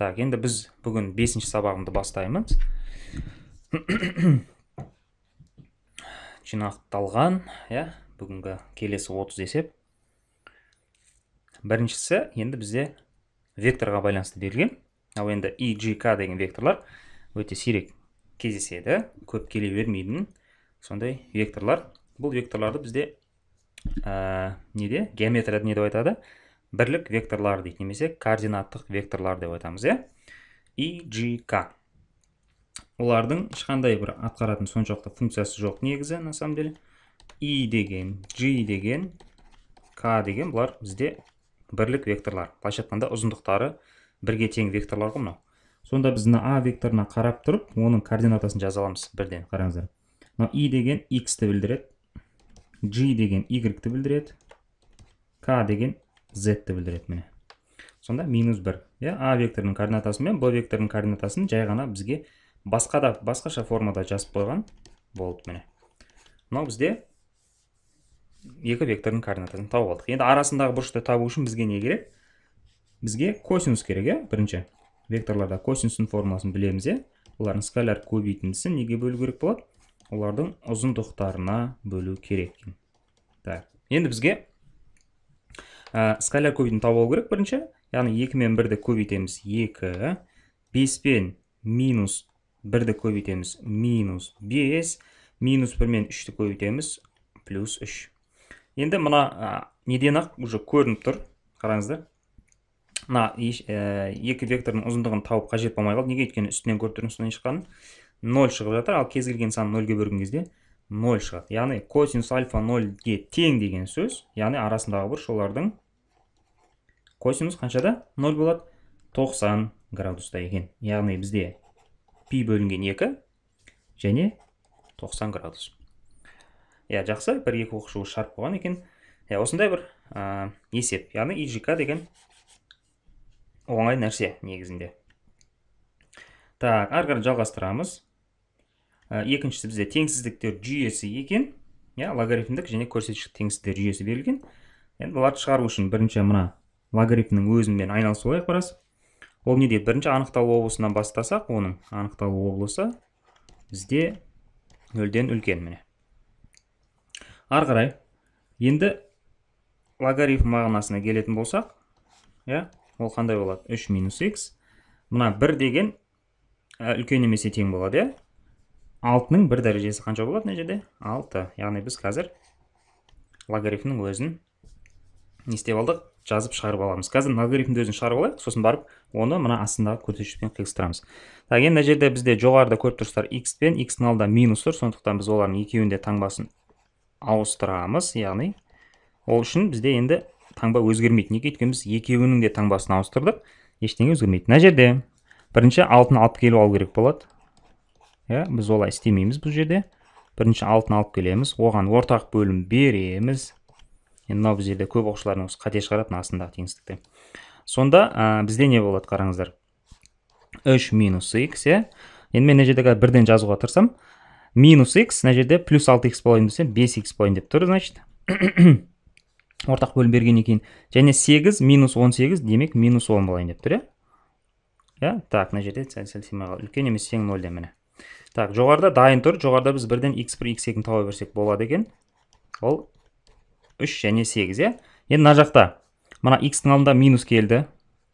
так енді біз бүгін бесінші сабағымды бастаймыз жинақталған иә бүгінгі келесі 30 есеп біріншісі енді бізде векторға байланысты берілген ал енді к e деген векторлар өте сирек кездеседі көп келе бермейтін сондай векторлар бұл векторларды бізде ә, неде геометрияда не деп айтады бірлік векторлар дейді немесе координаттық векторлар деп айтамыз иә и g k олардың ешқандай бір атқаратын соншалықты функциясы жоқ негізі на самом деле и деген g деген k деген бұлар бізде бірлік векторлар былайша айтқанда ұзындықтары бірге тең векторлар ғой мынау сонда біз мына а векторына қарап тұрып оның координатасын жаза аламыз бірден қараңыздар мына и деген x-ті білдіреді g деген y білдіреді k деген зетті білдіреді міне сонда минус бір иә а векторының координатасы мен б векторының координатасын жай ғана бізге басқа басқаша формада жазып қойған болды міне мынау бізде екі вектордың координатасын тауып алдық енді арасындағы бұрышты табу үшін бізге не керек бізге косинус керек иә бірінші векторларда косинустың формуласын білеміз иә олардың скаляр көбейтіндісін неге бөлу керек болады олардың ұзындықтарына бөлу керек так енді бізге ә, скаляр көбейтін тауып керек бірінші яғни 2 мен 1-ді көбейтеміз 2 5 пен минус 1-ді көбейтеміз минус 5 минус 1 мен 3-ті көбейтеміз плюс 3 енді мына ә, неден ақ уже көрініп тұр қараңыздар мына ә, екі вектордың ұзындығын тауып қажет қалды неге өйткені үстінен көріп тұрмыз ешқашан ноль шығып жатыр ал кез келген 0-ге бөлген кезде 0 шығады яғни косинус альфа 0-ге тең деген сөз яғни арасындағы бұрыш шолардың косинус қаншада 0 болады 90 градуста екен яғни бізде пи бөлінген 2 және 90 градус иә, жақсы бір екі оқушыға шарп болған екен иә осындай бір ә, есеп яғни ижк деген оңай нәрсе негізінде так ары жалғастырамыз Э, екіншісі бізде теңсіздіктер жүйесі екен иә логарифмдік және көрсеткіш теңсіздіктер жүйесі берілген енді бұларды шығару үшін бірінші мына логарифмнің өзімен айналысып алайық біраз ол не дейді бірінші анықталу облысынан бастасақ оның анықталу облысы бізде нөлден үлкен міне ары қарай енді логарифм мағынасына келетін болсақ иә ол қандай болады 3 минус x мына бір деген э, үлкен немесе тең болады иә алтының бір дәрежесі қанша болады мына жерде алты яғни біз қазір логарифмнің өзін не істеп алдық жазып шығарып аламыз қазір логарифмді өзін шығарып алайық сосын барып оны мына астындағы көрсеткішпен қиыстырамыз так енді мына жерде бізде жоғарыда көріп тұрсыздар x пен x алдында минус тұр сондықтан біз олардың екеуінде таңбасын ауыстырамыз яғни ол үшін бізде енді таңба өзгермейді неге өйткені біз екеуінің де таңбасын ауыстырдық ештеңе өзгермейді мына жерде бірінші алтыны алып келіп алу керек болады иә біз олай істемейміз бұл жерде бірінші алтын алып келеміз оған ортақ бөлім береміз енді мынау бұл жерде көп оқушылардың осы қате шығаратын астындағы теңістікте сонда ә, бізде не болады қараңыздар үш минус икс иә енді мен мына жерде қазір бірден жазуға тырысамын минус икс мына жерде плюс алты икс болайын десем бес икс болайын деп тұр значит ортақ бөлім бергеннен кейін және сегіз минус он сегіз демек минус он болайын деп тұр иә иә так мына жерде сәл сәл сыймай қалды үлкен емес тең нөлден міне так жоғарыда дайын тұр жоғарыда біз бірден x1 x2 таба берсек болады екен ол 3 және 8 иә енді мына жақта мына x-тің алдында минус келді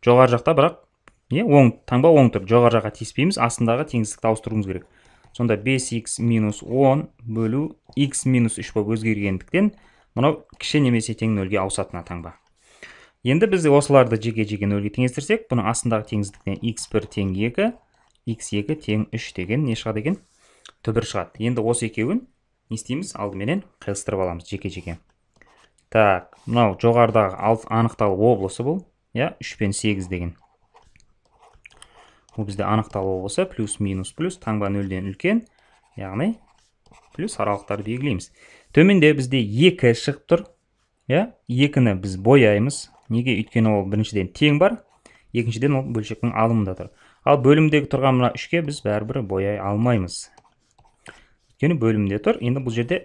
жоғары жақта бірақ не оң таңба оң тұр жоғары жаққа тиіспейміз астындағы теңсіздікті ауыстыруымыз керек сонда 5x минус 10 бөлу x минус 3 болып өзгергендіктен мынау кіші немесе тең нөлге ауысатын таңба енді біз осыларды жеке жеке нөлге теңестірсек бұның астындағы теңсіздіктен x1 тең 2 x2 тең 3 деген не шығады екен түбір шығады енді осы екеуін не істейміз алдыменен қиыстырып аламыз жеке жеке так мынау жоғарыдағы анықталу облысы бұл иә үш пен сегіз деген бұл бізде анықталу облысы плюс минус плюс таңба нөлден үлкен яғни плюс аралықтарды белгілейміз төменде бізде екі шығып тұр иә екіні біз бояймыз неге өйткені ол біріншіден тең бар екіншіден ол бөлшектің алымында тұр ал бөлімдегі тұрған мына үшке біз бәрібір бояй алмаймыз өйткені бөлімде тұр енді бұл жерде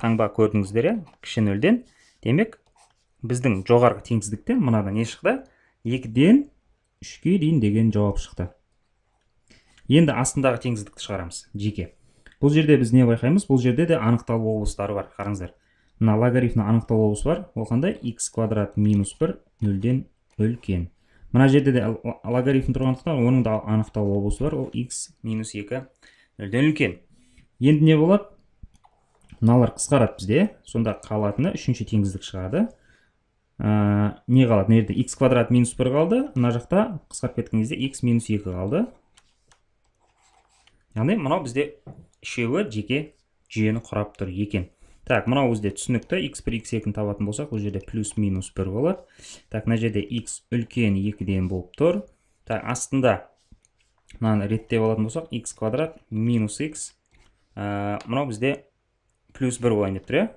таңба көрдіңіздер иә кіші нөлден демек біздің жоғарғы теңсіздіктен мынадан не шықты екіден үшке дейін деген жауап шықты енді астындағы теңсіздікті шығарамыз жеке бұл жерде біз не байқаймыз бұл жерде де анықталу облыстары бар қараңыздар мына логарифмнің анықталу облысы бар ол қандай x квадрат минус бір нөлден үлкен мына жерде де логарифм тұрғандықтан оның да анықтау облысы бар ол x минус екі нөлден үлкен енді не болады мыналар қысқарады бізде сонда қалатыны үшінші теңіздік шығады ә, не қалады мына жерде x квадрат минус бір қалды мына жақта қысқарып кеткен кезде x минус екі қалды яғни мынау бізде үшеуі жеке жүйені құрап тұр екен так мынау бізде түсінікті x бір x екіні табатын болсақ бұл жерде плюс минус бір болады так мына жерде x үлкен екіден болып тұр так астында мынаны реттеп алатын болсақ x квадрат минус x мынау бізде плюс бір болайын деп тұр иә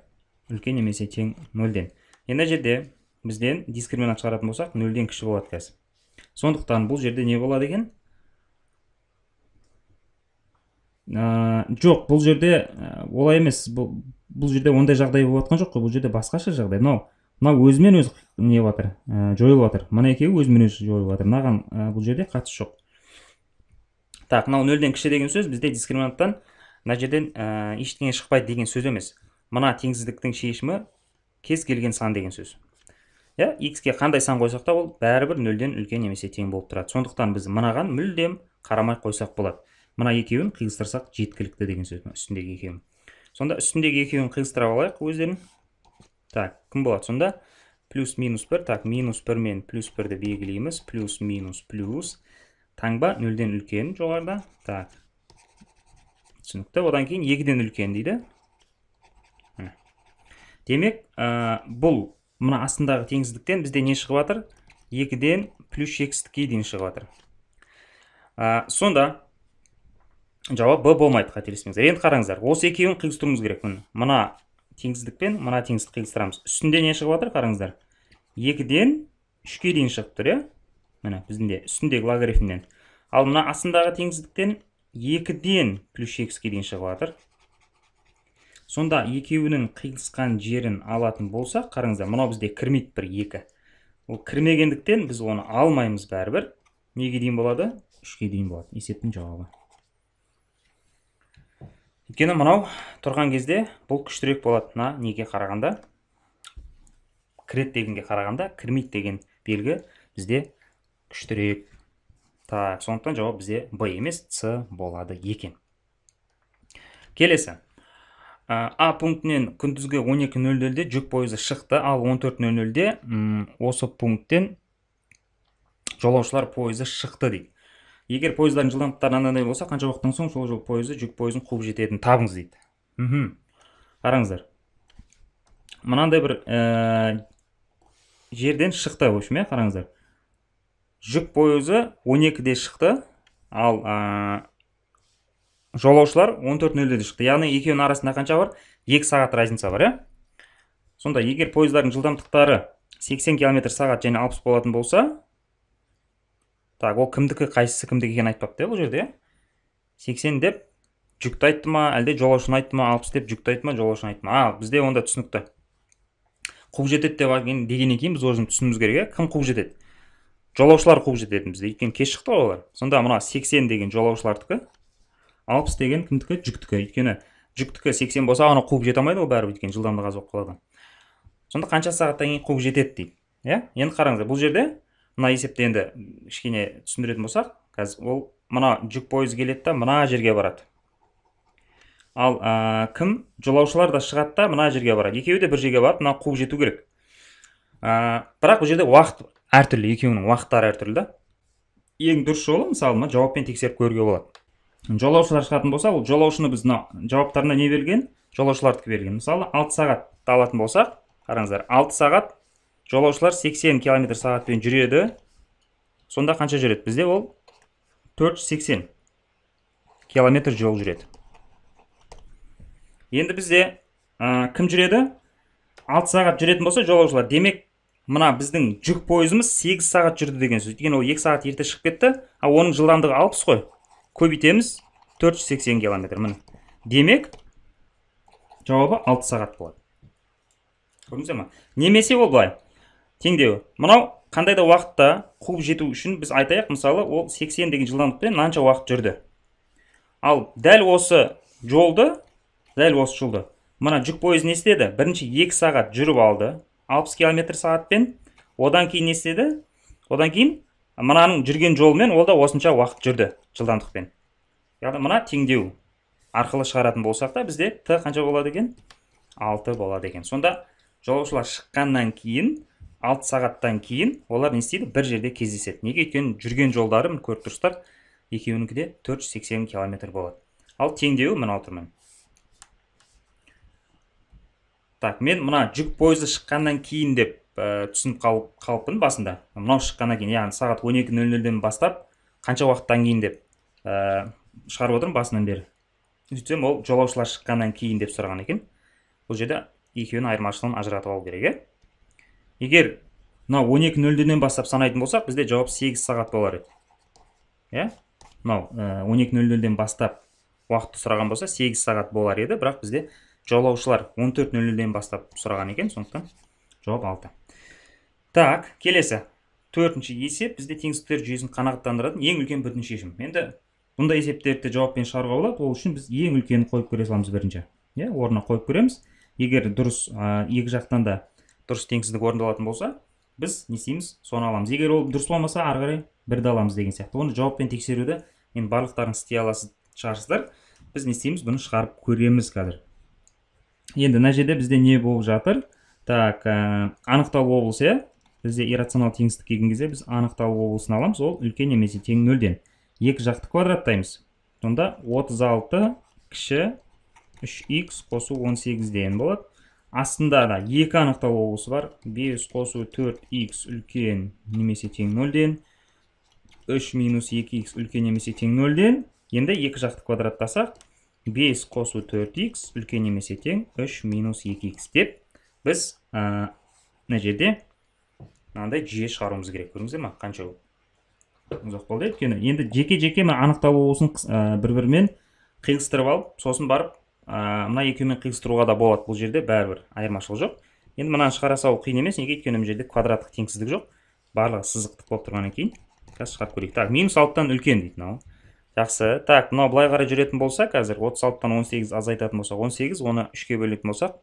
үлкен немесе тең нөлден енді жерде бізден дискриминант шығаратын болсақ нөлден кіші болады қазір сондықтан бұл жерде не болады екен жоқ бұл жерде олай емес бұл жерде ондай жағдай болып жатқан жоқ қой бұл жерде басқаша жағдай мынау мынау өзімен өзі не жатыр ә, жойылып жатыр мына екеуі өзімен өзі жойылып жатыр мынаған ә, бұл жерде қатысы жоқ так мынау нөлден кіші деген сөз бізде дискриминанттан мына жерден ә, ештеңе шықпайды деген сөз емес мына теңсіздіктің шешімі кез келген сан деген сөз иә х-ке қандай сан қойсақ та ол бәрібір нөлден үлкен немесе тең болып тұрады сондықтан біз мынаған мүлдем қарамай қойсақ болады мына екеуін қиыстырсақ жеткілікті деген сөз үстіндегі екеуін сонда үстіндегі екеуін қиыстырып алайық өздерін так кім болады сонда плюс минус бір. так минус 1 мен плюс бірді белгілейміз плюс минус плюс таңба нөлден үлкен жоғарыда так түсінікті одан кейін екіден үлкен дейді демек ә, бұл мына астындағы теңсіздіктен бізде не шығып жатыр екіден плюс жетістікке дейін шығып жатыр ә, сонда жауап б болмайды қателеспеңіздер енді қараңыздар осы екеуін қиыстыруымыз керек міне мына теңсіздікпен мына теңсіздікті қиыстырамыз үстінде не шығып жатыр қараңыздар екіден үшке дейін шығып тұр иә міне біздің де үстіндегі логарифмнен ал мына астындағы теңсіздіктен екіден плюс ке дейін шығып жатыр сонда екеуінің қиылысқан жерін алатын болсақ қараңыздар мынау бізде кірмейді бір екі ол кірмегендіктен біз оны алмаймыз бәрібір неге дейін болады үшке дейін болады есептің жауабы өйткені мынау тұрған кезде бұл күштірек болады неге қарағанда кіреді дегенге қарағанда кірмейді деген белгі бізде күштірек так сондықтан жауап бізде б емес с болады екен келесі э, а пунктінен күндізгі 12.00-де жүк пойызы шықты ал 14.00-де осы пункттен жолаушылар пойызы шықты дейді егер пойыздардың жылдамдықтары анандай болса қанша уақыттан соң сол жол пойызы жүк пойызын қуып жететінін табыңыз дейді мхм қараңыздар мынандай бір ә, жерден шықты в общем иә қараңыздар жүк пойызы 12-де шықты ал ә, жолаушылар 14.00-де шықты яғни екеуінің арасында қанша бар 2 сағат разница бар иә сонда егер пойыздардың жылдамдықтары 80 км сағат және 60 болатын болса так ол кімдікі қайсысы кімдікі екенін айтпапты иә бұл жерде сексен деп жүкті айтты ма әлде жолаушыны айтты ма алпыс деп жүкті айтты ма жолаушыны айтты ма а бізде онда түсінікті қуып жетеді деп дегеннен кейін біз өзіміз түсінуіміз керек иә кім қуып жетеді жолаушылар қуып жетеді бізде өйткені кеш шықты ғой олар сонда мына сексен деген жолаушылардікі алпыс деген кімдікі жүктікі өйткені жүктікі сексен болса оны қуып жете алмайды ғой бәрібір өйткені жылдамдығы аз болып қалады сонда қанша сағаттан кейін қуып жетеді дейді иә енді қараңыздар бұл жерде мына есепті енді кішкене түсіндіретін болсақ қазір ол мына жүк пойызы келеді да мына жерге барады ал ә, кім жолаушылар да шығады да мына жерге барады екеуі де бір жерге барып мына қуып жету керек ә, бірақ бұл жерде уақыт әртүрлі екеуінің уақыттары әртүрлі да ең дұрыс жолы мысалы мына жауаппен тексеріп көруге болады жолаушылар шығатын болса ол жолаушыны біз жауаптарына не берген жолаушылардікі берілген мысалы алты сағатты алатын болсақ қараңыздар алты сағат жолаушылар 80 км сағатпен жүреді сонда қанша жүреді бізде ол 480 километр жол жүреді енді бізде ә, кім жүреді 6 сағат жүретін болса жолаушылар демек мына біздің жүк пойызымыз 8 сағат жүрді деген сөз өйткені ол 2 сағат ерте шығып кетті ал оның жылдамдығы алпыс қой көбейтеміз 480 километр міне демек жауабы 6 сағат болады көрдіңіздер ма немесе ол былай теңдеуі мынау қандай да уақытта қуып жету үшін біз айтайық мысалы ол 80 деген жылдамдықпен мынанша уақыт жүрді ал дәл осы жолды дәл осы жолды мына жүк пойызы не істеді бірінші екі сағат жүріп алды 60 километр сағатпен одан кейін не істеді одан кейін мынаның жүрген жолымен ол да осынша уақыт жүрді жылдамдықпен яғни мына теңдеу арқылы шығаратын болсақ та бізде т қанша болады екен 6 болады екен сонда жолаушылар шыққаннан кейін алты сағаттан кейін олар не істейді бір жерде кездеседі неге өйткені жүрген жолдары міне көріп тұрсыздар екеуінікі де төрт жүз сексен километр болады ал теңдеуі мынау тұр міне так мен мына жүк пойызы шыққаннан кейін деп ә, түсініп қалып қалыппын басында мынау шыққаннан кейін яғни сағат он екі нөл нөлден бастап қанша уақыттан кейін деп ә, шығарып отырмын басынан бері сөйтсем ол жолаушылар шыққаннан кейін деп сұраған екен бұл жерде екеуінің айырмашылығын ажыратып алу керек иә егер мынау он екі нөлден бастап санайтын болсақ бізде жауап 8 сағат болар еді иә мынау э, он екі нөл нөлден бастап уақытты сұраған болса 8 сағат болар еді бірақ бізде жолаушылар 14.00-ден бастап сұраған екен сондықтан жауап 6 так келесі төртінші есеп бізде теңсіздіктер жүйесін қанағаттандыратын ең үлкен бүтін шешім енді бұндай есептерді жауаппен шығаруға болады ол үшін біз ең үлкенін қойып көре саламыз бірінші иә орнына қойып көреміз егер дұрыс екі жақтан да дұрыс теңсіздік орындалатын болса біз не істейміз соны аламыз егер ол дұрыс болмаса ары қарай бірді аламыз деген сияқты оны жауаппен тексеруді енді барлықтарыңыз істей аласыз шығарсыздар біз не істейміз бұны шығарып көреміз қазір енді мына жерде бізде не болып жатыр так ә, анықтау облысы иә бізде иррационал теңсіздік келген кезде біз анықтау облысын аламыз ол үлкен немесе тең нөлден екі жақты квадраттаймыз сонда 36 кіші 3х қосу 18-ден болады астында да екі анықтау облысы бар 5 қосу 4 x үлкен немесе тең нөлден 3 минус 2 x үлкен немесе тең нөлден енді екі жақты квадраттасақ 5 қосу 4 x үлкен немесе тең 3 минус 2 x деп біз ә, мына жерде мынандай жүйе шығаруымыз керек көрдіңіздер ма қанша ұзақ болды өйткені енді жеке жеке мына анықтау облысын бір бірімен қиыстырып алып сосын барып ә, мына екеуімен қиыстыруға да болады бұл жерде бәрібір айырмашылық жоқ енді мынаны шығара салу қиын емес неге өйткені мына жерде квадраттық теңсіздік жоқ барлығы сызықтық болып тұрғаннан кейін қазір шығарып көрейік так минус алтыдан үлкен дейді мынау жақсы так мынау былай қарай жүретін болса қазір отыз алтыдан он сегіз азайтатын болсақ он сегіз оны үшке бөлетін болсақ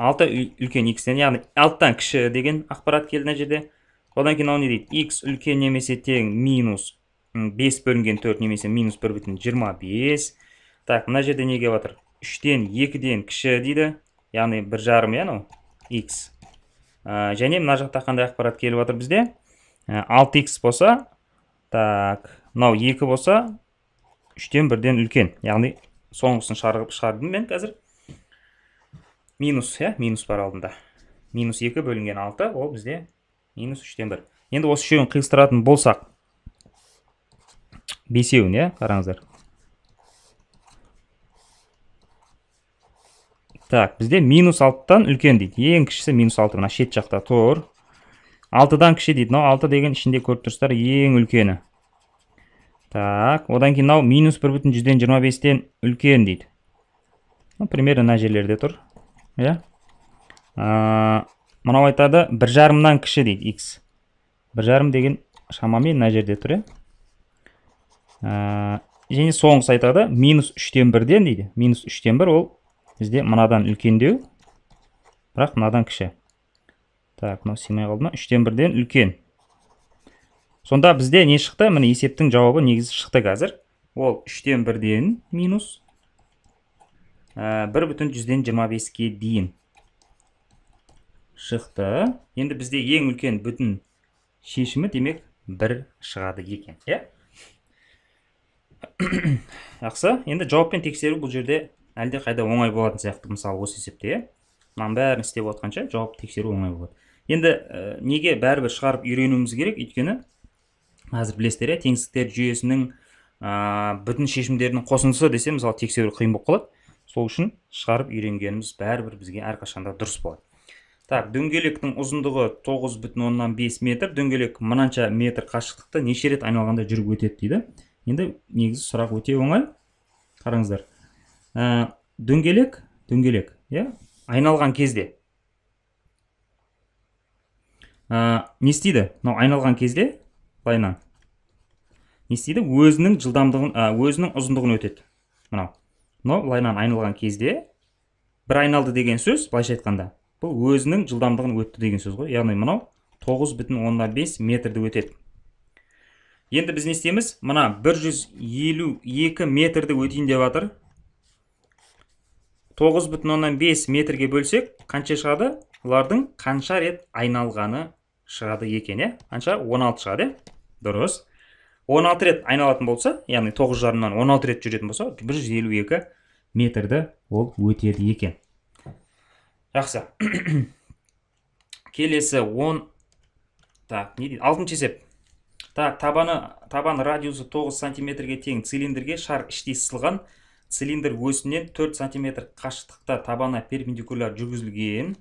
алты үлкен икстен яғни алтыдан кіші деген ақпарат келді мына жерде одан кейін мынау не дейді x үлкен немесе тең минус бес бөлінген төрт немесе минус бір бүтін жиырма бес так мына жерде не келіп жатыр үштен екіден кіші дейді яғни бір жарым иә анау х ә, және мына жақта қандай ақпарат келіп жатыр бізде ә, алты х болса так мынау екі болса үштен бірден үлкен яғни соңғысын шығарып шығардым мен қазір минус иә минус бар алдында минус екі бөлінген алты ол бізде минус үштен бір енді осы үшеуін қиыстыратын болсақ бесеуін иә қараңыздар так бізде минус алтыдан үлкен дейді ең кішісі минус алты мына шет жақта тұр алтыдан кіші дейді мынау алты деген ішінде көріп тұрсыздар ең үлкені так одан кейін мынау минус бір бүтін жүзден жиырма бестен үлкен дейді ну примерно мына жерлерде тұр иә мынау айтады бір жарымнан кіші дейді x бір жарым деген шамамен мына жерде тұр иә және соңғысы айтады минус үштен бірден дейді минус үштен бір ол бізде мынадан үлкендеу бірақ мынадан кіші так мынау сыймай қалды ма үштен бірден үлкен сонда бізде не шықты міне есептің жауабы негізі шықты қазір ол үштен бірден минус ә, бір бүтін жүзден жиырма беске дейін шықты енді бізде ең үлкен бүтін шешімі демек бір шығады екен иә жақсы енді жауаппен тексеру бұл жерде әлде қайда оңай болатын сияқты мысалы осы есепте иә мынаның бәрін істеп отқанша жауап тексеру оңай болады енді ә, неге бәрібір шығарып үйренуіміз керек өйткені қазір білесіздер иә теңсіздіктер жүйесінің ә, бүтін шешімдерінің қосындысы десе мысалы тексеру қиын болып қалады сол үшін шығарып үйренгеніміз бәрібір бізге әрқашанда дұрыс болады так дөңгелектің ұзындығы 9 бүтін оннан бес метр дөңгелек мынанша метр қашықтықты неше рет айналғанда жүріп өтеді дейді енді негізі сұрақ өте оңай қараңыздар ә, дөңгелек дөңгелек иә айналған кезде ә, не істейді мынау айналған кезде былайынан не істейді өзінің жылдамдығын ә, өзінің ұзындығын өтеді мынау мынау былайынан айналған кезде бір айналды деген сөз былайша айтқанда бұл өзінің жылдамдығын өтті деген сөз ғой яғни мынау тоғыз бүтін оннан бес метрді өтеді енді біз не істейміз мына бір екі метрді өтейін деп жатыр 9,5 метрге бөлсек қанша шығады Олардың қанша рет айналғаны шығады екен иә? қанша 16 шығады иә? дұрыс 16 рет айналатын болса яғни тоғыз жарымнан 16 рет жүретін болса 152 метрді ол өтеді екен жақсы келесі 10 так не дейді алтыншы есеп так табаны табан радиусы 9 сантиметрге тең цилиндрге шар іштей сылған цилиндр өсінен 4 см қашықтықта табана перпендикуляр жүргізілген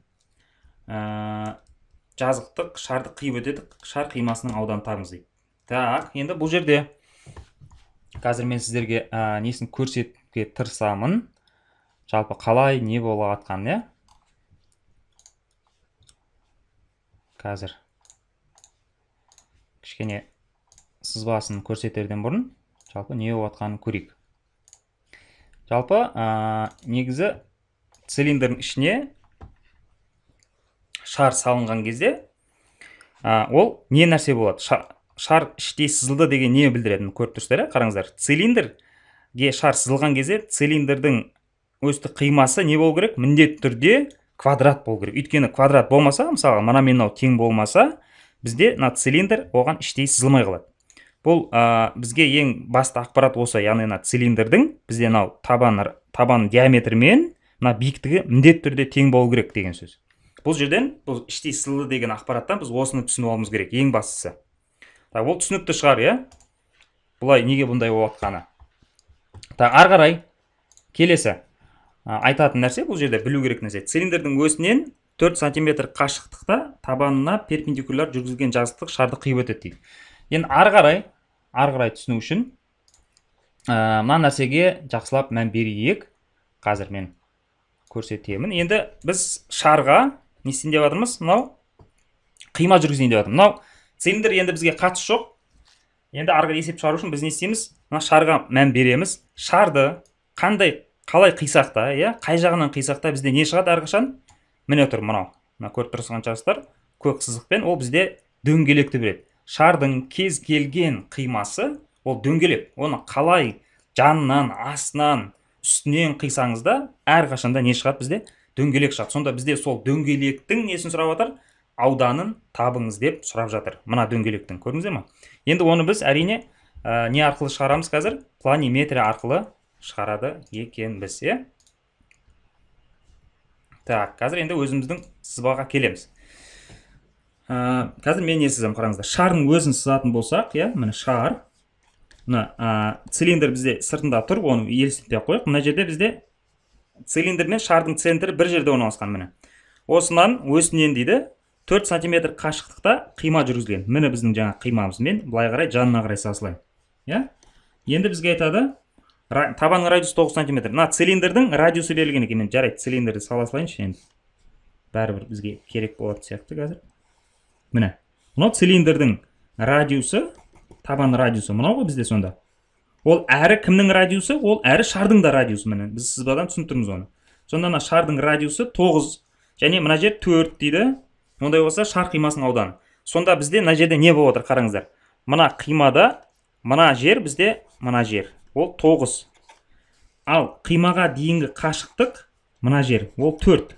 ә, жазықтық шарды қиып өтеді шар қимасының ауданын табыңыз дейді так енді бұл жерде қазір мен сіздерге ә, несін көрсетуге тырысамын жалпы қалай не бола жатқанын иә қазір кішкене сызбасын көрсетерден бұрын жалпы не болып жатқанын көрейік жалпы ә, негізі цилиндрдің ішіне шар салынған кезде ә, ол не нәрсе болады шар, шар іштей сызылды деген не білдіретінін көріп тұрсыздар иә қараңыздар цилиндрге шар сызылған кезде цилиндрдің өстік қимасы не болу керек міндетті түрде квадрат болу керек өйткені квадрат болмаса мысалы мына мен мынау тең болмаса бізде мына цилиндр оған іштей сызылмай қалады бұл ә, бізге ең басты ақпарат осы яғни мына цилиндрдің бізде мынау табан табан диаметрі мен мына биіктігі міндетті түрде тең болу керек деген сөз бұл жерден бұл іштей сылы деген ақпараттан біз осыны түсініп алуымыз керек ең бастысы так ол түсінікті шығар иә бұлай неге бұндай болып жатқаны так ары қарай келесі айтатын нәрсе бұл жерде білу керек нәрсе цилиндрдің өсінен 4 сантиметр қашықтықта табанына перпендикуляр жүргізілген жазықтық шарды қиып өтеді дейді енді ары қарай ары қарай түсіну үшін ә, мына нәрсеге жақсылап мән берейік қазір мен көрсетемін енді біз шарға не істейін деп жатырмыз мынау қима жүргізейін деп жатырмын мынау цилиндр енді бізге қатысы жоқ енді арғы есеп шығару үшін біз не істейміз мына шарға мән береміз шарды қандай қалай қисақ та иә қай жағынан қисақ та бізде не шығады әрқашан міне тұр мынау мына көріп тұрсыз шығарсыздар көк сызықпен ол бізде дөңгелекті береді шардың кез келген қимасы ол дөңгелек оны қалай жанынан астынан үстінен қисаңыз да әрқашанда не шығады бізде дөңгелек шығады сонда бізде сол дөңгелектің несін сұрап жатыр ауданын табыңыз деп сұрап жатыр мына дөңгелектің көрдіңіздер ма енді оны біз әрине не арқылы шығарамыз қазір планиметрия арқылы шығарады екенбіз иә так қазір енді өзіміздің сызбаға келеміз ә, қазір мен не сызамын қараңыздар шардың өзін сызатын болсақ иә міне шар мына ә, цилиндр бізде сыртында тұр оны елестетпей ақ қояйық мына жерде бізде цилиндр мен шардың центрі бір жерде орналасқан міне осынан өсінен дейді 4 сантиметр қашықтықта қима жүргізілген міне біздің жаңа қимамыз мен былай қарай жанына қарай салайын иә енді бізге айтады табан радиусы 9 сантиметр мына цилиндрдің радиусы берілген екен мен жарайды цилиндрді сала салайыншы енді бәрібір бізге керек болатын сияқты қазір міне мынау цилиндрдің радиусы табан радиусы мынау ғой бізде сонда ол әрі кімнің радиусы ол әрі шардың да радиусы міне біз сызбадан түсініп тұрмыз оны сонда мына шардың радиусы тоғыз және мына жер төрт дейді ондай болса шар қимасының ауданы сонда бізде мына жерде не болып отыр қараңыздар мына қимада мына жер бізде мына жер ол тоғыз ал қимаға дейінгі қашықтық мына жер ол төрт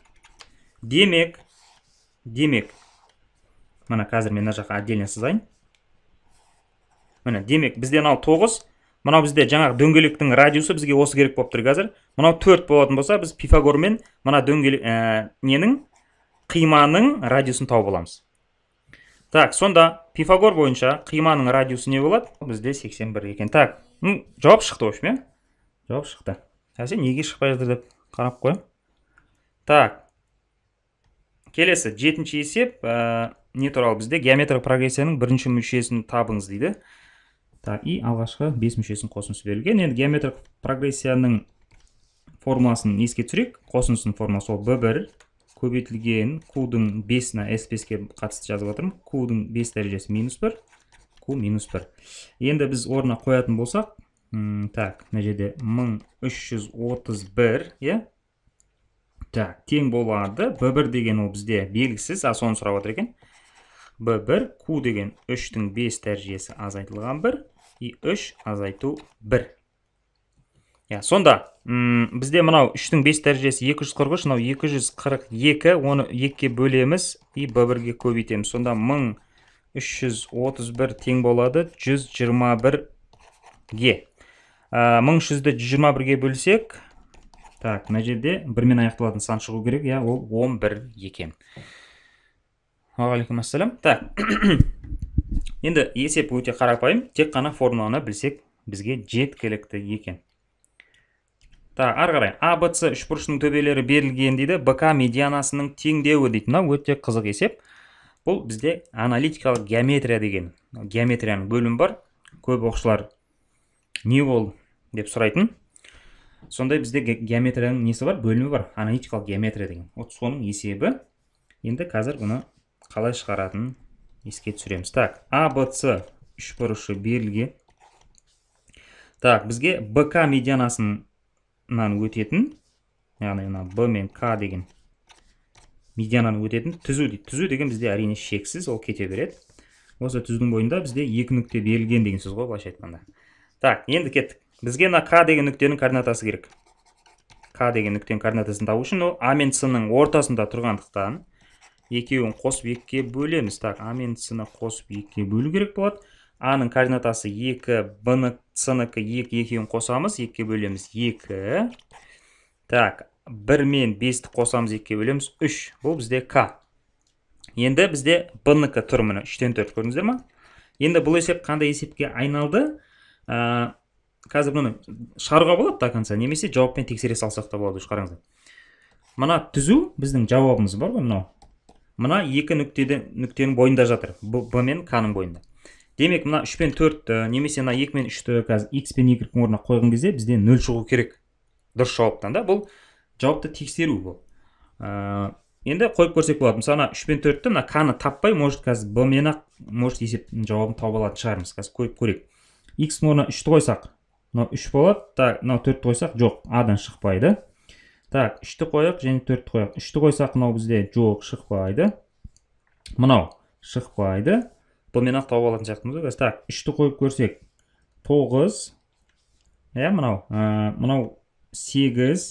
демек демек мына қазір мен мына жаққа отдельно сызайын міне демек бізде мынау тоғыз мынау бізде жаңағы дөңгелектің радиусы бізге осы керек болып тұр қазір мынау төрт болатын болса біз пифагормен мына дөңгелек ә, ненің қиманың радиусын тауып аламыз так сонда пифагор бойынша қиманың радиусы не болады бізде 81 екен так ну жауап шықты в общем иә? жауап шықты әсе неге шықпай жатыр деп қарап қоямын так келесі жетінші есеп ә, не туралы бізде геометриялық прогрессияның бірінші мүшесін табыңыз дейді так и алғашқы бес мүшесін қосындысы берілген енді геометриялық прогрессияның формуласын еске түсірейік қосындысының формуласы ол b бір көбейтілген q-дың с беске қатысты жазып жатырмын q-дың бес дәрежесі минус бір q минус бір енді біз орнына қоятын болсақ так мына жерде мың үш жүз отыз бір иә так тең болады б бір деген ол бізде белгісіз а соны сұрап жатыр екен b1 q деген 3-тің 5 дәрежесі азайтылған 1 и 3 азайту 1 иә сонда бізде мынау 3-тің 5 дәрежесі 243 мынау 242 оны 2-ге бөлеміз и b1-ге көбейтеміз сонда 1331 тең болады 121-ге А, 1300-ді 121-ге бөлсек так мына жерде бірмен аяқталатын сан шығу керек иә ол 11 екен уағалейкум ассалам так енді есеп өте қарапайым тек қана формуланы білсек бізге жеткілікті екен так ары қарай а б с төбелері берілген дейді бк медианасының теңдеуі дейді мынау өте қызық есеп бұл бізде аналитикалық геометрия деген геометрияның бөлімі бар көп оқушылар не ол деп сұрайтын сондай бізде геометрияның несі бар бөлімі бар аналитикалық геометрия деген вот соның есебі енді қазір бұны қалай шығаратынын еске түсіреміз так б үшбұрышы үшбұрышы так бізге бк медианасынан өтетін яғни мына б мен к деген медиананы өтетін түзу дейді түзу деген бізде әрине шексіз ол кете береді осы түздің бойында бізде екі нүкте берілген деген сөз ғой былайша айтқанда так енді кеттік бізге мына к деген нүктенің координатасы керек к деген нүктенің координатасын табу үшін ол а мен с ның ортасында тұрғандықтан екеуін қосып екіге бөлеміз так а мен с ны қосып екіге бөлу керек болады а ның координатасы екі б ны с екеуін қосамыз екіге бөлеміз екі так бір мен бесті қосамыз екіге бөлеміз үш бұл бізде к енді бізде б ныкі тұр міне үштен төрт көрдіңіздер ма енді бұл есеп қандай есепке айналды ә, қазір бұны шығаруға болады до конца немесе жауаппен тексере салсақ та болады қараңыздар мына түзу біздің жауабымыз бар ғой мынау мына екі нүктеде нүктенің бойында жатыр б, б мен к ның бойында демек мына үш пен төртті э, немесе мына екі мен үшті қазір х пен y орнына қойған кезде бізде нөл шығу керек дұрыс жауаптан да бұл жауапты тексеру бұл ә, енді қойып көрсек болады мысалы мына үш пен төртті мына к-ны таппай может қазір б мен ақ может есептің жауабын тауып алатын шығармыз қазір қойып көрейік x орнына үшті қойсақ мынау үш болады так мынау төртті қойсақ жоқ адан шықпайды так үшті қояйық және төртті қояйық үшті қойсақ мынау бізде жоқ шықпайды мынау шықпайды бұнымен ақ тауып алатын сияқтымыз ғой так үшті қойып көрсек тоғыз иә мынау ә, мынау сегіз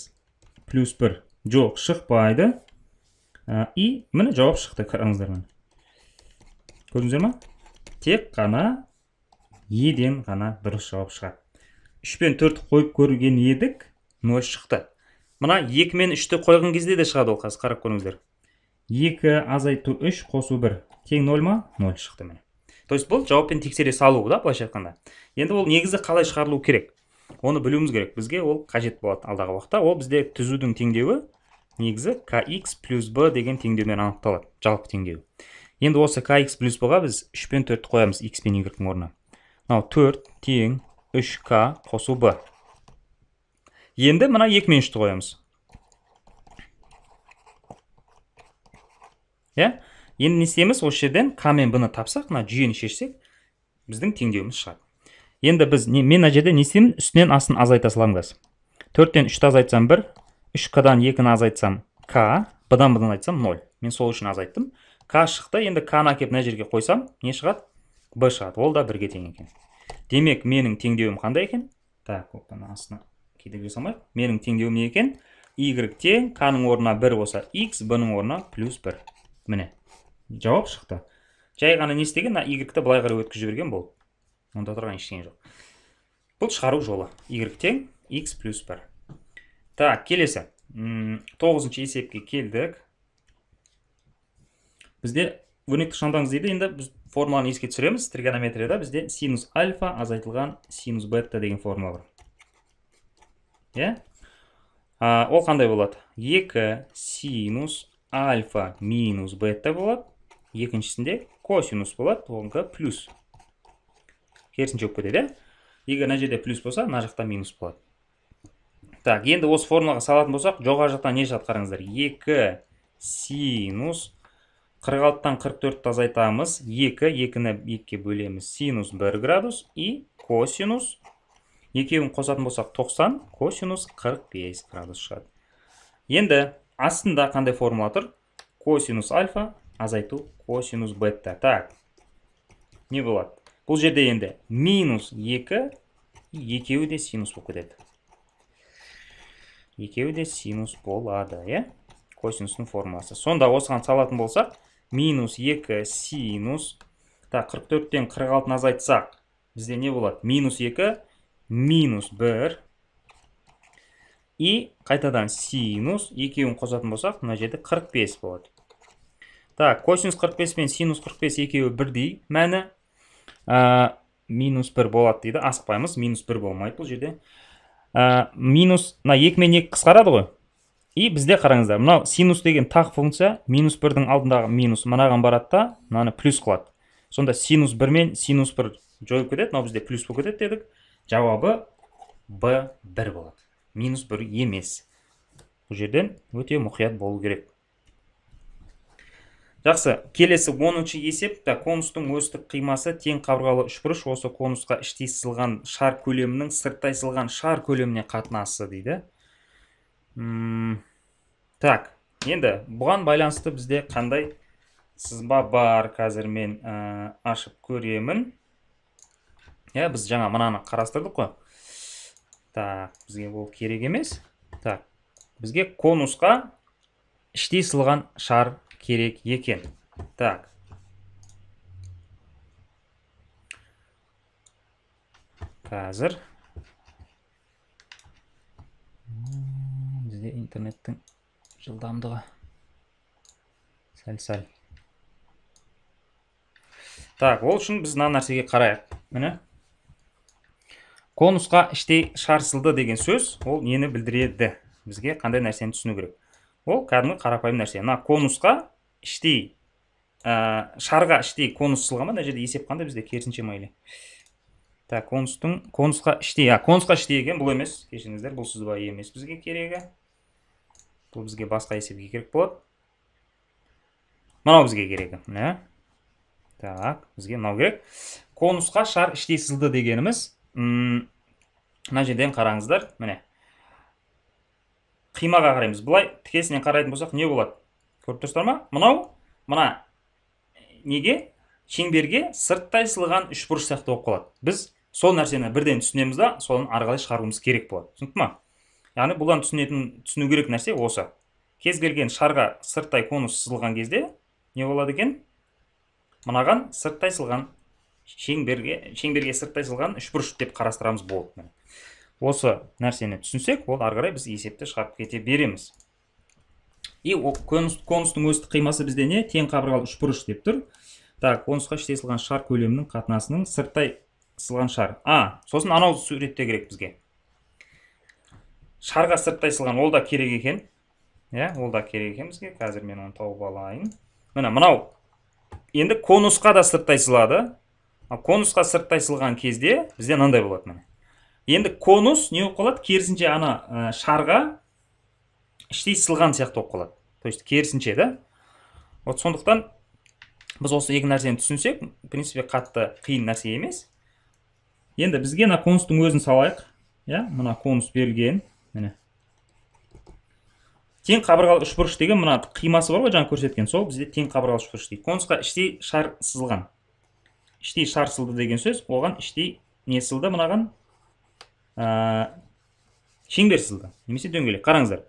плюс бір жоқ шықпайды ә, и міне жауап шықты қараңыздар міне көрдіңіздер ма тек қана еден ғана дұрыс жауап шығады үш пен төрт қойып көрген едік нөл шықты мына екі мен үшті қойған кезде де шығады ол қазір қарап көріңіздер екі азайту үш қосу бір тең нөл ма нөл шықты міне то есть бұл жауаппен тексере салу да былайша айтқанда енді ол негізі қалай шығарылу керек оны білуіміз керек бізге ол қажет болады алдағы уақытта ол бізде түзудің теңдеуі негізі kx плюс b деген теңдеумен анықталады жалпы теңдеу енді осы kx плюс b-ға біз үш пен төртті қоямыз x пен y-дің орнына мынау төрт тең үш к қосу b енді мына екі меншікті қоямыз иә енді не істейміз осы жерден к мен б ны тапсақ мына жүйені шешсек біздің теңдеуіміз шығады енді біз не, мен мына жерде не істеймін үстінен астын азайта саламын қазір төрттен үшті азайтсам бір үш кдан екіні азайтсам к бдан бдан айтсам ноль мен сол үшін азайттым к шықты енді ны әкеліп мына жерге қойсам не шығады б шығады ол да бірге тең екен демек менің теңдеуім қандай екен так астына кедергі жасамай менің теңдеуім не екен y тең k ның орнына 1 болса x b ның орнына плюс 1 міне жауап шықты жай ғана не істеген мына y-ті былай қарай өткізіп жіберген болды онда тұрған ештеңе жоқ бұл шығару жолы y тең x плюс 1 так келесі тоғызыншы есепке келдік бізде өрнекті шамдаңыз дейді енді біз формуланы еске түсіреміз тригонометрияда бізде синус альфа азайтылған синус бетта деген формула бар иә ол қандай болады Екі синус альфа минус бета болады екіншісінде косинус болады оныкі плюс керісінше болып кетеді иә егер мына жерде плюс болса мына жақта минус болады так енді осы формулаға салатын болсақ жоғары жақтан не шығады қараңыздар екі синус 46 алтыдан 44-ті азайтамыз Екі екіні екіге бөлеміз синус бір градус и косинус екеуін қосатын болсақ 90 косинус 45 градус шығады енді астында қандай формула тұр косинус альфа азайту косинус бетта так не болады бұл жерде енді минус 2 екеуі де синус болып кетеді екеуі де синус болады иә косинустың формуласы сонда осыған салатын болсақ минус 2 синус так 44-тен 46-ны азайтсақ бізде не болады минус 2 минус 1 и қайтадан синус екеуін қосатын болсақ мына жерде 45 болады так косинус 45 пен синус 45 екеуі бірдей мәні ә, минус 1 болады дейді асықпаймыз минус 1 болмайды бұл жерде ә, минус мына екі мен екі қысқарады ғой и бізде қараңыздар мынау синус деген тақ функция минус бірдің алдындағы минус мынаған барады да мынаны плюс қылады сонда синус бір мен синус бір жойып кетеді мынау бізде плюс болып кетеді дедік жауабы б бір болады минус бір емес бұл жерден өте мұқият болу керек жақсы келесі оныншы есеп та конустың өстік қимасы тең қабырғалы үшбұрыш осы конусқа іштей сызылған шар көлемінің сырттай сызылған шар көлеміне қатынасы дейді так енді бұған байланысты бізде қандай сызба бар қазір мен э, ашып көремін иә біз жаңа мынаны қарастырдық қой так бізге ол керек емес так бізге конусқа іштей сылған шар керек екен так қазір бізде интернеттің жылдамдығы сәл сәл так ол үшін біз мына нәрсеге қарайық міне конусқа іштей шаршылды деген сөз ол нені білдіреді бізге қандай нәрсені түсіну керек ол кәдімгі қарапайым нәрсе мына конусқа іштей ә, шарға іштей конус сылған ба мына жерде есеп қандай бізде керісінше ма или так конустың конусқа іштей а конусқа іштей екен бұл емес кешіріңіздер бұл сызба емес бізге керегі бұл бізге басқа есепке керек болады мынау бізге керегі так бізге мынау керек конусқа шар іштей сылды дегеніміз мына жерден қараңыздар міне қимаға қараймыз былай тікесінен қарайтын болсақ не болады көріп тұрсыздар ма мынау мына неге шеңберге сырттай сылған үшбұрыш сияқты болып қалады біз сол нәрсені бірден түсінеміз да соны ары қарай шығаруымыз керек болады түсінікті ма яғни бұдан түсінетін түсіну керек нәрсе осы кез келген шарға сырттай конус сызылған кезде не болады екен мынаған сырттай сылған шеңберге шеңберге сырттай сызылған үшбұрыш деп қарастырамыз болды осы нәрсені түсінсек ол ары қарай біз есепті шығарып кете береміз и конустың өстік қимасы бізде не тең қабырғалы үшбұрыш деп тұр так конусқа іштей сызылған шар көлемінің қатынасының сырттай сызылған шар а сосын анау суретте керек бізге шарға сырттай сызылған ол да керек екен иә ол да керек екен бізге қазір мен оны тауып алайын міне мынау енді конусқа да сырттай сызылады ал конусқа сырттай сылған кезде бізде мынандай болады міне енді конус не болып қалады керісінше ана э, шарға іштей сылған сияқты болып қалады то есть керісінше да вот сондықтан біз осы екі нәрсені түсінсек в принципе қатты қиын нәрсе емес енді бізге мына конустың өзін салайық иә мына конус берілген міне тең қабырғалы үшбұрыш деген мына қимасы бар ғой жаңа көрсеткен сол бізде тең қабырғалы үшбұрыш дейді конусқа іштей шар сызылған іштей шаршылды деген сөз оған іштей не сылды мынаған ә, шеңбер сылды немесе дөңгелек қараңыздар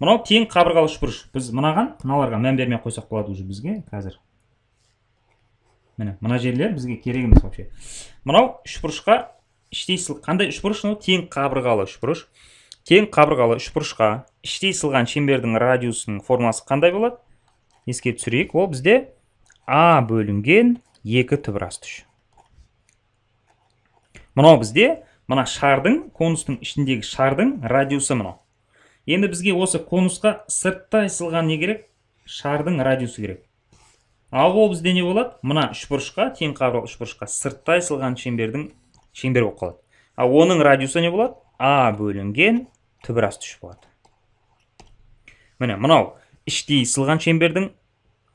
мынау тең қабырғалы үшбұрыш біз мынаған мыналарға мән бермей қойсақ болады уже бізге қазір міне мына жерлер бізге керек емес вообще мынау үшбұрышқа іштей сыл қандай үшбұрыш мынау тең қабырғалы үшбұрыш тең қабырғалы үшбұрышқа іштей сылған шеңбердің радиусының формуласы қандай болады еске түсірейік ол бізде а бөлінген екі түбір үш мынау бізде мына шардың конустың ішіндегі шардың радиусы мынау енді бізге осы конусқа сырттай сылған не керек шардың радиусы керек ал ол бізде не болады мына үшбұрышқа тең қабырғалы үшбұрышқа сырттай сылған шеңбердің шеңбер болып қалады ал оның радиусы не болады а бөлінген түбір асты үш болады міне мынау іштей сылған шеңбердің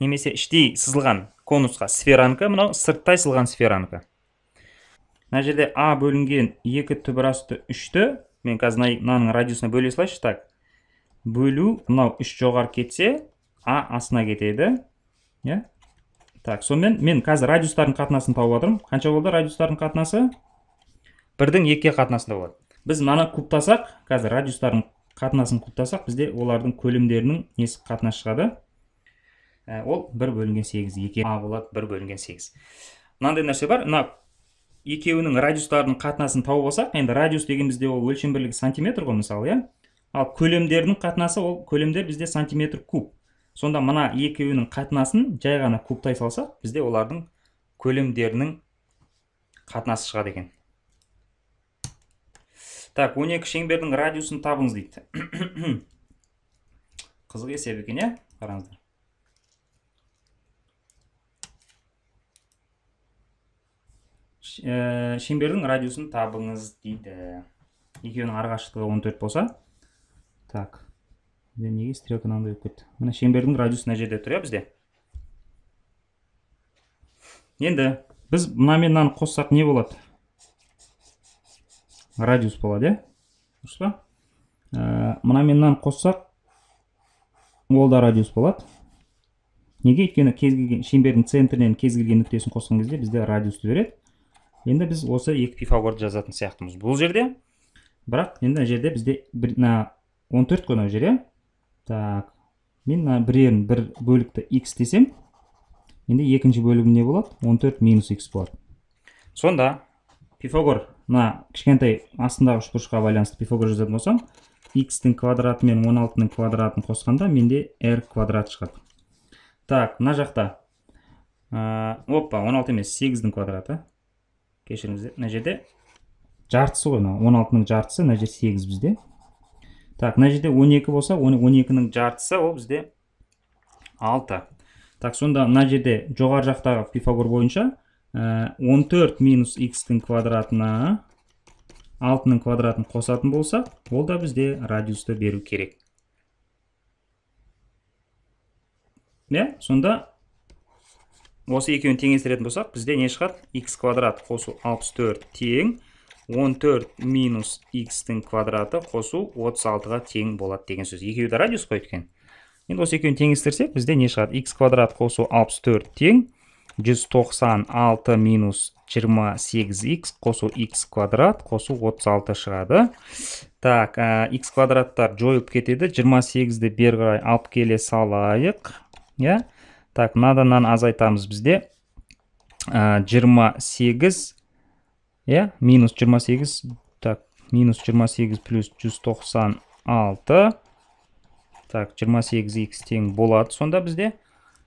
немесе іштей сызылған конусқа сферанка мынау сырттай сылған сферанка мына жерде а бөлінген екі түбір асты үшті мен қазір мынаның радиусына бөле салайыншы так бөлу мынау үш жоғары кетсе а астына кетеді иә так сонымен мен қазір радиустардың қатынасын тауып жатырмын қанша болды радиустардың қатынасы бірдің екіге қатынасында болады біз мынаны кубтасақ қазір радиустардың қатынасын кубтасақ бізде олардың көлемдерінің несі қатынасы шығады Э, ол бір бөлінген сегіз екі а болады бір бөлінген сегіз мынандай нәрсе бар мына екеуінің радиустарының қатынасын тауып алсақ енді радиус деген бізде ол өлшем бірлігі сантиметр ғой мысалы иә ал көлемдердің қатынасы ол көлемдер бізде сантиметр куб сонда мына екеуінің қатынасын жай ғана кубтай салсақ бізде олардың көлемдерінің қатынасы шығады екен так екі шеңбердің радиусын табыңыз дейді қызық есеп екен иә қараңыздар Э, шеңбердің радиусын табыңыз дейді екеуінің арақашықтығы 14 болса так неге стрелка мынандай болып кетті міне шеңбердің радиусы мына жерде тұр иә бізде енді біз мына мен мынаны қоссақ не болады радиус болады иә дұрыс па э, мына мен мынаны қоссақ ол да радиус болады неге өйткені кез келген шеңбердің центрінен кез келген нүктесін қосқан кезде бізде радиусты береді иә? енді біз осы екі пифагорды жазатын сияқтымыз бұл жерде бірақ енді мына жерде бізде бір, на 14 қой мына жер иә так мен мына бірерін бір бөлікті x десем енді екінші бөлігім не болады 14 минус x болады сонда пифагор мына кішкентай астындағы үшбұрышқа байланысты пифагор жазатын болсам x-тің квадраты мен 16-ның квадратын қосқанда менде r квадрат шығады так мына жақта опа 16 емес 8-дің квадраты кешіріңіздер мына жерде жартысы ғой мынау он алтының жартысы мына жерде сегіз бізде так мына жерде 12 болса 12 екінің жартысы ол бізде 6 так сонда мына жерде жоғары жақтағы пифагор бойынша 14 э, минус икстің тің квадратына 6-ның квадратын қосатын болсақ ол да бізде радиусты беру керек иә сонда осы екеуін теңестіретін болсақ бізде не шығады x квадрат қосу 64 тең 14 минус x-тің квадраты қосу 36-ға тең болады деген сөз екеуі де радиус қой өйткені енді осы екеуін теңестірсек бізде не шығады x квадрат қосу 64 тең 196 минус 28x қосу x квадрат қосу 36 шығады так x квадраттар жойып кетеді 28-ді бері қарай алып келе салайық иә Так, надо нам азайтамыз бізде. 28, я, иә, минус 28, так, минус 28 плюс 196. Так, 28x тен болады сонда бізде.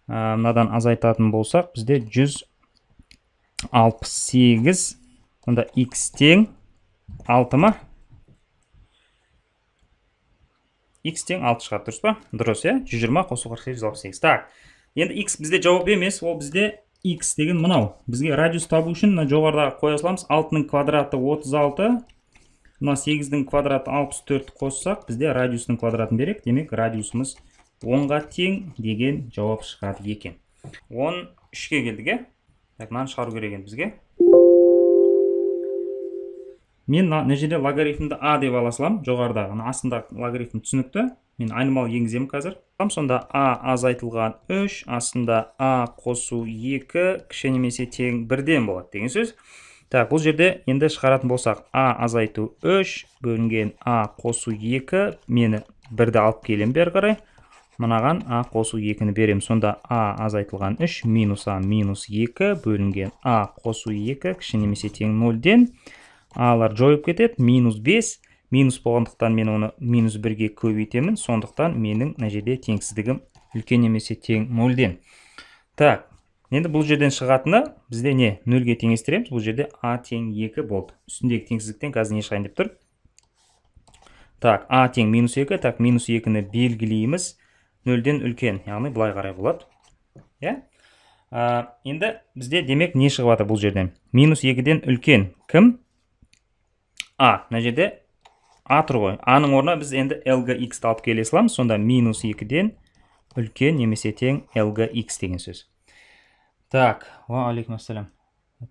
Надан азайтатын болсақ, бізде 168, сонда x тен 6 ма? x тен 6 шығады, дұрыс па? Дұрыс, 120, иә? қосу 168. Так, енді x бізде жауап емес ол бізде x деген мынау бізге радиус табу үшін мына жоғарыда қоя саламыз алтының квадраты 36 мына сегіздің квадраты 64 қоссақ бізде радиустың квадратын береді демек радиусымыз 10-ға тең деген жауап шығады екен он үшке келдік иә так мынаны шығару керек енді бізге мен мына жерде логарифмді а деп ала саламын жоғарыдағы логарифм түсінікті мен айнымалы енгіземін қазір сонда а азайтылған 3 астында а қосу 2 кіші немесе тең бірден болады деген сөз так бұл жерде енді шығаратын болсақ а азайту 3 бөлінген а қосу 2 мені бірді алып келем бері қарай мынаған а қосу 2-ні беремін сонда а азайтылған 3 минус а минус 2 бөлінген а қосу 2 кіші немесе тең 0-ден алар жойып кетеді минус 5 минус болғандықтан мен оны минус бірге көбейтемін сондықтан менің мына жерде теңсіздігім үлкен немесе тең нөлден так енді бұл жерден шығатыны бізде не нөлге теңестіреміз бұл жерде а тең екі болды үстіндегі теңсіздіктен қазір не шығайын деп тұр так а тең минус екі так минус екіні белгілейміз нөлден үлкен яғни былай қарай болады иә ә, енді бізде демек не шығып жатыр бұл жерден минус екіден үлкен кім а мына жерде а тұр ғой аның орнына біз енді лг иксті алып келе саламыз сонда минус екіден үлкен немесе тең лг икс деген сөз так ассалам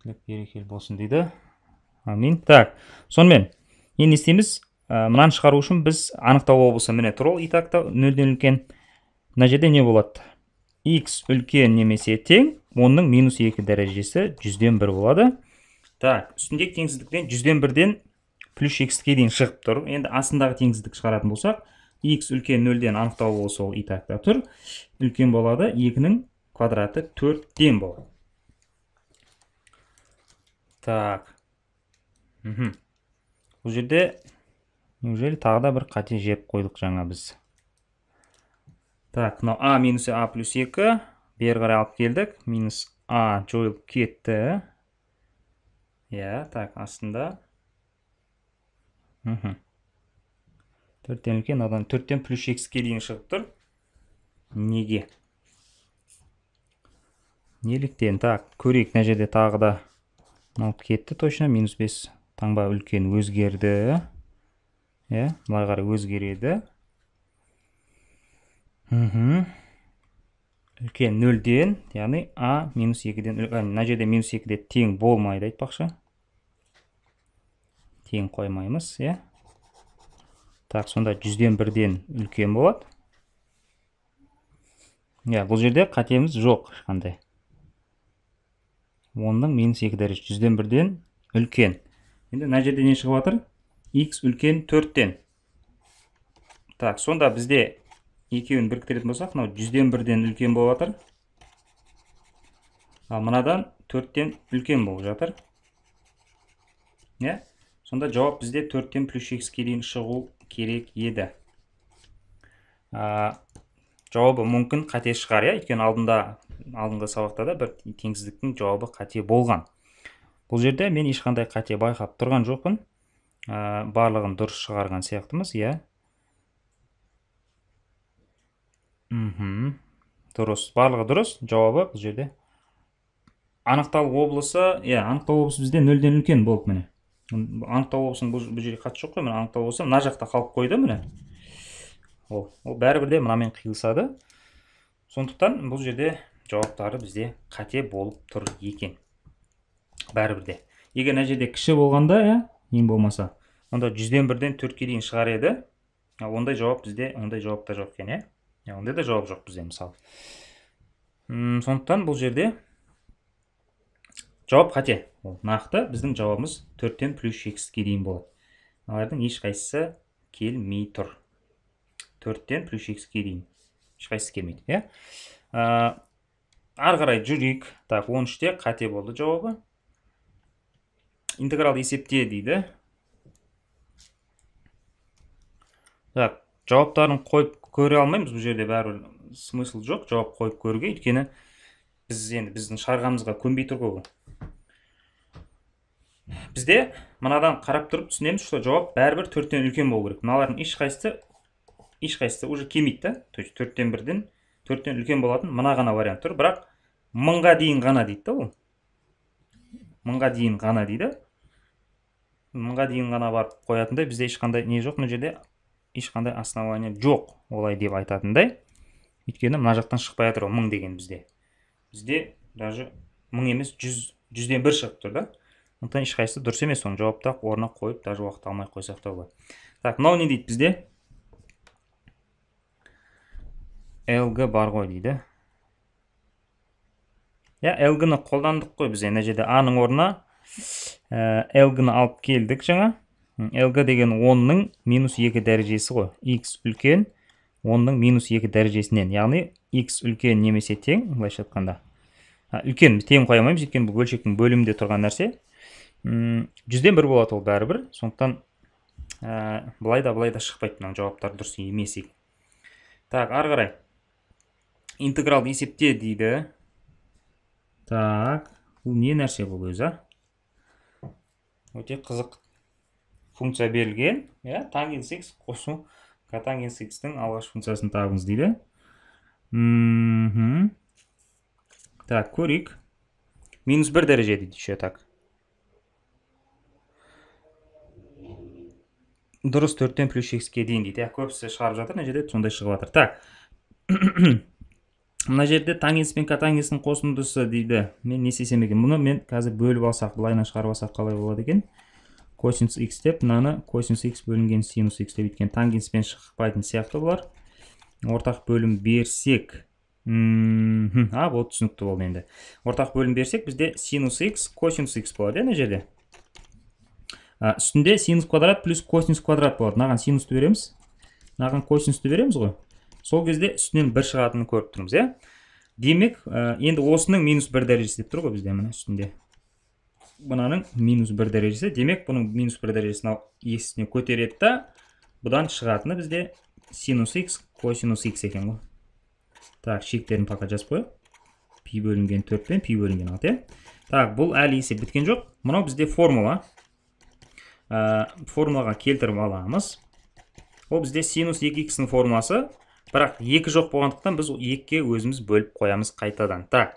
тілек берекелі болсын дейді амин так сонымен енді не істейміз ә, мынаны шығару үшін біз анықтауға болса міне тұр ол и так нөлден үлкен мына жерде не болады x үлкен немесе тең оның минус екі дәрежесі жүзден бір болады так үстіндегі теңсіздіктен жүзден бірден плюс x ке дейін шығып тұр енді астындағы теңсіздік шығаратын болсақ x үлкен нөлден анықтау болы сол и та тұр үлкен болады 2-нің квадраты 4-тен болады так бұл жерде неужели тағы да бір қате жеп қойдық жаңа біз так мынау а минус а плюс екі бері қарай алып келдік минус а жойылып кетті иә так астында төрттен үлкен мынадан төрттен плюс ке дейін шығып тұр неге неліктен так көрейік мына жерде тағы да мынау кетті точно минус бес таңба үлкен өзгерді иә былай қарай өзгереді мхм үлкен нөлден яғни а минус екіден мына жерде минус екіде тең болмайды айтпақшы тең қоймаймыз иә так сонда жүзден бірден үлкен болады иә бұл жерде қатеміз жоқ ешқандай онның минус екі дәреже жүзден бірден үлкен енді мына жерде не шығып жатыр x үлкен төрттен так сонда бізде екеуін біріктіретін болсақ мынау жүзден бірден үлкен болып жатыр ал мынадан төрттен үлкен болып жатыр иә сонда жауап бізде төрттен плюс шекске дейін шығу керек еді ә, жауабы мүмкін қате шығар иә өйткені алдында алдыңғы сабақта да бір теңсіздіктің жауабы қате болған бұл жерде мен ешқандай қате байқап тұрған жоқпын ә, барлығын дұрыс шығарған сияқтымыз иә мхм дұрыс барлығы дұрыс жауабы бұл жерде Анықтал облысы иә анықтау облысы бізде нөлден үлкен болды міне анықтап болсын бұл жерде қатысы жоқ қой міне анықтап болса мына жақта қалып қойды міне ол ол бәрібір де мынамен қиылысады сондықтан бұл жерде жауаптары бізде қате болып тұр екен бәрібір де егер мына жерде кіші болғанда иә ең болмаса онда жүзден бірден төртке дейін шығар еді ә, ондай жауап бізде ондай жауапта жоқ екен иә ондай да жауап жоқ бізде мысалы сондықтан бұл жерде жауап қате ол нақты біздің жауабымыз төрттен плюс ке дейін болады мыналардың ешқайсысы келмей тұр төрттен плюс ке дейін ешқайсысы келмейді иә ары қарай жүрейік так он үште қате болды жауабы интегралды есепте дейді так жауаптарын қойып көре алмаймыз бұл жерде бәрібір смысл жоқ жауап қойып көруге өйткені біз енді біздің шарғамызға көнбей тұр ғой бізде мынадан қарап тұрып түсінеміз что жауап бәрібір төрттен үлкен болу керек мыналардың ешқайсысы ешқайсысы уже келмейді да то есть төрттен бірден төрттен үлкен болатын мына ғана вариант тұр бірақ мыңға дейін ғана дейді да ол мыңға дейін ғана дейді мыңға дейін ғана барып қоятындай бізде ешқандай не жоқ мына жерде ешқандай основание жоқ олай деп айтатындай өйткені мына жақтан шықпай жатыр ғой мың деген бізде бізде даже мың емес жүз жүзден бір шығып тұр да сондықтан ешқайсысы дұрыс емес оның жауапты орнына қойып даже уақыт алмай қойсақ та болады так мынау не дейді бізде лг бар ғой дейді иә lg-ны қолдандық қой біз мына жерде а-ның орнына э, лг ны алып келдік жаңа лг деген онның минус екі дәрежесі ғой x үлкен онның минус екі дәрежесінен яғни x үлкен немесе тең былайша айтқанда үлкен тең қоя алмаймыз өйткені бұл бөлшектің бөлімінде тұрған нәрсе жүзден бір болады ол бәрібір сондықтан ә, былай да былай да шықпайды мынаның жауаптар дұрыс емес екен так ары қарай интегралды есепте дейді так бұл не нәрсе бұл өзі өте қызық функция берілген иә тангенс х қосу котангенс х алғашқы функциясын табыңыз дейді мм так көрейік минус бір дәреже дейді еще так дұрыс төрттен плюс ке дейін дейді иә көбісі шығарып жатыр мына жерде сондай шығып жатыр так мына жерде тангенс пен катангенстің қосындысы дейді мен не істесем екен мұны мен қазір бөліп алсақ былайынан шығарып алсақ қалай болады екен косинус x деп мынаны косинус x бөлінген синус x деп өйткені тангенспен шықпайтын сияқты бұлар ортақ бөлім берсек а болды түсінікті болды енді ортақ бөлім берсек бізде синус x косинус x болады иә мына жерде үстінде синус квадрат плюс косинус квадрат болады мынаған синусты береміз мынаған косинусты береміз ғой сол кезде үстінен бір шығатынын көріп тұрмыз иә демек ә, енді осының минус бір дәрежесі деп тұр ғой бізде міне үстінде мынаның минус бір дәрежесі демек бұның минус бір дәрежесін есіне көтереді да бұдан шығатыны бізде синус x косинус x екен ғой так шектерін пока жазып қояйық пи бөлінген төрт пен пи бөлінген алты иә так бұл әлі есеп біткен жоқ мынау бізде формула ә, э, формулаға келтіріп аламыз ол бізде синус 2 х формуласы бірақ екі жоқ болғандықтан біз екіге өзіміз бөліп қоямыз қайтадан так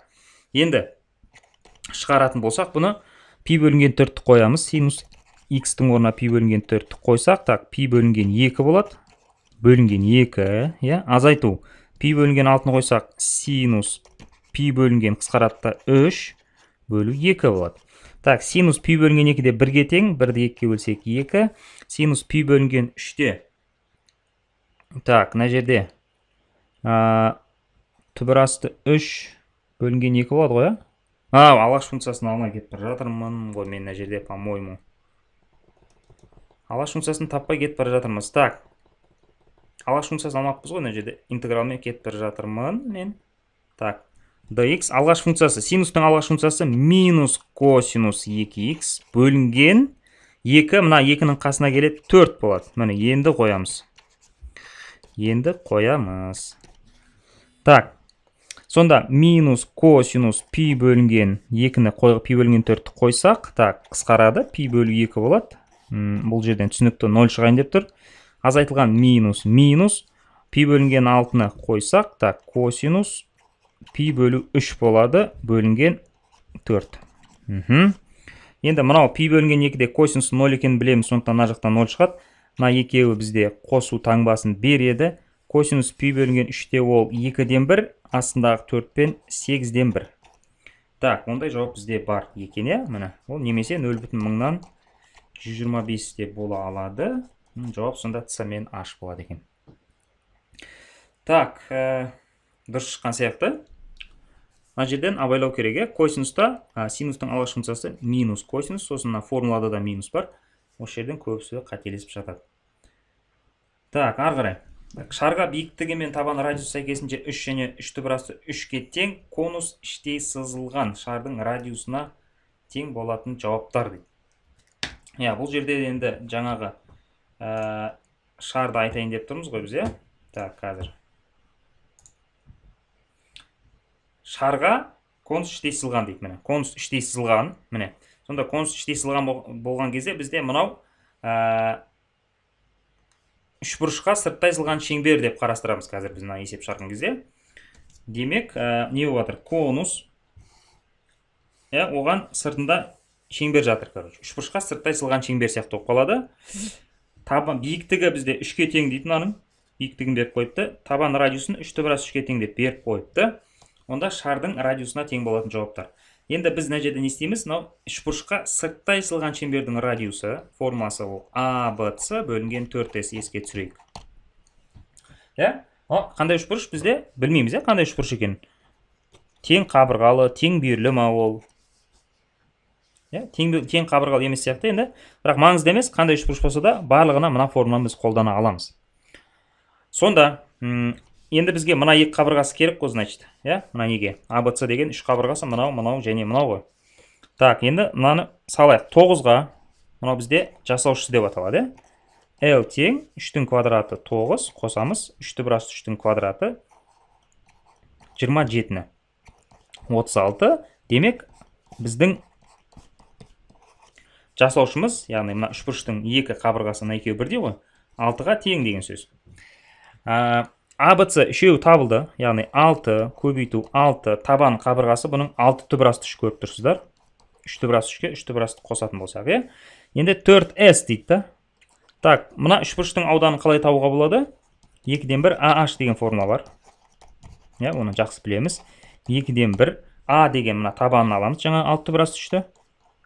енді шығаратын болсақ бұны пи бөлінген төртті қоямыз синус x-тің орнына пи бөлінген төртті қойсақ так пи бөлінген екі болады бөлінген екі иә азайту пи бөлінген алтыны қойсақ синус пи бөлінген қысқаратта 3 бөлу екі болады так синус пи бөлінген екіде бірге тең бірді екіге бөлсек екі синус пи бөлінген үште так мына жерде түбір асты үш бөлінген екі болады ғой иә а алаш функциясын алмай кетіп бара жатырмын ғой мен мына жерде по моему алаш функциясын таппай кетіп бара жатырмыз так алаш функциясын алмаппыз ғой мына жерде интегралмен кетіп бара жатырмын мен так dx алғаш функциясы синустың алғаш функциясы минус косинус 2x бөлінген 2 мына 2-нің қасына келеді 4 болады міне енді қоямыз енді қоямыз так сонда минус косинус пи бөлінген 2-ні пи бөлінген 4-ті қойсақ так қысқарады пи бөлу 2 болады Үм, бұл жерден түсінікті 0 шығайын деп тұр азайтылған минус минус пи бөлінген 6-ны қойсақ так косинус пи бөлу 3 болады бөлінген 4 енді мынау пи бөлінген екіде косинус ноль екенін білеміз сондықтан мына жақтан ноль шығады мына екеуі бізде қосу таңбасын береді косинус пи бөлінген үште ол екіден бір астындағы пен сегізден бір так ондай жауап бізде бар екен иә міне ол немесе нөл бүтін мыңнан жүз жиырма бола алады жауап сонда ц мен болады екен так дұрыс шыққан сияқты мына жерден абайлау керек иә косинуста ә, синустың алғашқы функциясы минус косинус сосын мына формулада да минус бар осы жерден көбісі қателесіп жатады так ары қарай шарға биіктігі мен табан радиусы сәйкесінше үш және үш түбірасы үшке тең конус іштей сызылған шардың радиусына тең болатын жауаптар дейді иә бұл жерде енді жаңағы ә, шарды айтайын деп тұрмыз ғой біз иә так қазір шарға конус іштей сызылған дейді міне конус іштей сызылған міне сонда конус іштей сызылған болған кезде бізде мынау ә, үшбұрышқа сырттай сызылған шеңбер деп қарастырамыз қазір біз мына есеп шығарған кезде демек ә, не болып жатыр конус иә оған сыртында шеңбер жатыр короче үшбұрышқа сырттай сызылған шеңбер сияқты болып қалады табан биіктігі бізде үшке тең дейді мынаның биіктігін беріп қойыпты табан радиусын үш түбір үш үшке тең деп беріп қойыпты онда шардың радиусына тең болатын жауаптар енді біз мына жерде не істейміз мынау үшбұрышқа сырттай сызылған шеңбердің радиусы формасы ол а б с бөлінген төрт с еске түсірейік иә қандай үшбұрыш бізде білмейміз иә қандай үшбұрыш екенін тең қабырғалы тең бүйірлі ма ол иә тең, тең қабырғалы емес сияқты енді бірақ маңызды емес қандай үшбұрыш болса да барлығына мына формуланы біз қолдана аламыз сонда енді бізге мына екі қабырғасы керек қой значит иә мына неге абц деген үш қабырғасы мынау мынау және мынау ғой так енді мынаны салайық тоғызға мынау бізде жасаушысы деп аталады иә л тең үштің квадраты тоғыз қосамыз 3-ті бір асты үштің квадраты жиырма жетіні отыз алты демек біздің жасаушымыз яғни мына үшбұрыштың екі қабырғасы мына екеуі бірдей ғой алтыға тең деген сөз абц үшеуі табылды яғни 6 көбейту 6 табан қабырғасы бұның 6 түбір үш көріп тұрсыздар 3 түбір үшке 3 түбірасты қосатын болсақ иә енді 4s дейді да так мына үшбұрыштың ауданын қалай табуға болады 2-ден 1 AH деген формула бар иә оны жақсы білеміз 2-ден 1 а деген мына табанын аламыз жаңа 6 түбір үшті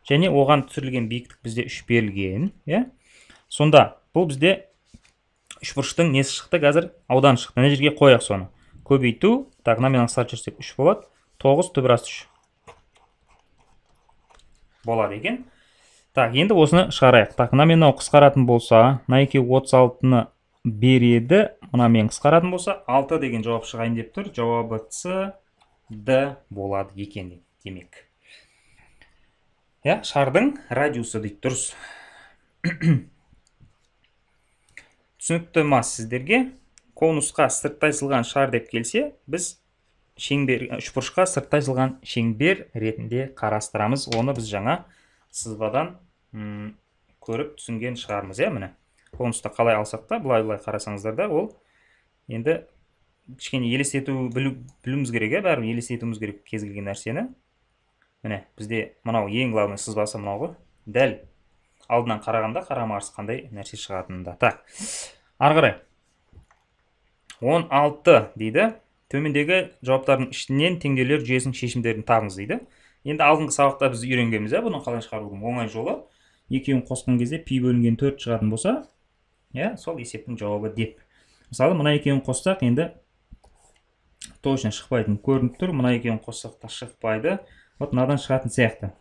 және оған түсірілген биіктік бізде үш берілген иә сонда бұл бізде үшбұрыштың несі шықты қазір ауданы шықты мына жерге қояйық соны көбейту так номинал старт жүрсек үш болады тоғыз түбір асты үш болады екен так енді осыны шығарайық так мына мынау қысқаратын болса мына екеуі отыз алтыны береді мына мен қысқаратын болса алты деген жауап шығайын деп тұр жауабы с д болады екен демек иә шардың радиусы дейді дұрыс түсінікті ма сіздерге конусқа сырттай сылған шар деп келсе біз шеңбер үшбұрышқа сырттай сызылған шеңбер ретінде қарастырамыз оны біз жаңа сызбадан көріп түсінген шығармыз иә міне конусты қалай алсақ та былай былай қарасаңыздар да ол енді кішкене елестету білу, білуіміз керек иә бәрібір елестетуіміз керек кез келген нәрсені міне бізде мынау ең главный сызбасы мынау ғой дәл алдынан қарағанда қарама қарсы қандай нәрсе шығатынында так ары қарай 16 дейді төмендегі жауаптардың ішінен теңдеулер жүйесінің шешімдерін табыңыз дейді енді алдыңғы сабақта біз үйренгенбіз иә бұны қалай шығарудың оңай жолы екеуін қосқан кезде пи бөлінген төрт шығатын болса иә сол есептің жауабы деп мысалы мына екеуін қоссақ енді точно шықпайтын көрініп тұр мына екеуін қоссақ та шықпайды вот мынадан шығатын сияқты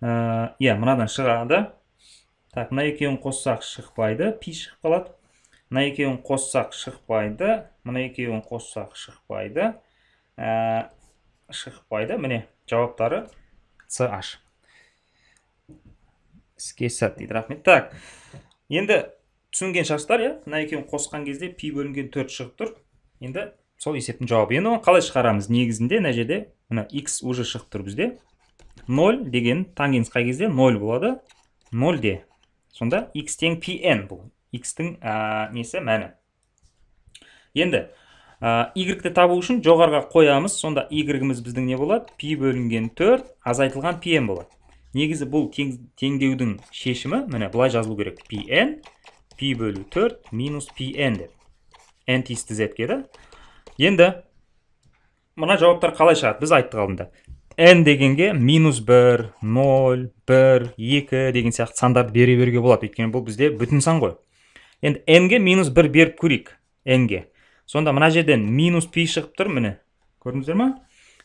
Э, иә мынадан шығады так мына екеуін қоссақ шықпайды пи шығып қалады мына екеуін қоссақ шықпайды мына екеуін қоссақ шықпайды ә, шықпайды міне жауаптары ch іске сәт дейді рахмет так енді түсінген шығарсыздар иә мына екеуін қосқан кезде пи бөлінген төрт шығып тұр енді сол есептің жауабы енді оны қалай шығарамыз негізінде мына жерде мына x уже шығып тұр бізде 0 деген тангенс қай кезде 0 болады 0-де сонда x тең pn бұл x-тің несі мәні енді y-ті табу үшін жоғарға қоямыз сонда y-іміз біздің не болады пи бөлінген 4 азайтылған pn болады негізі бұл тең, теңдеудің шешімі міне былай жазылу керек pn пи бөлу 4 минус pn деп n тиісті z енді мына жауаптар қалай шығады біз айттық алдында n дегенге минус бір ноль бір екі деген сияқты сандарды бере беруге болады өйткені бұл бізде бүтін сан ғой енді n-ге минус бір беріп көрейік n-ге сонда мына жерден минус пи шығып тұр міне көрдіңіздер ма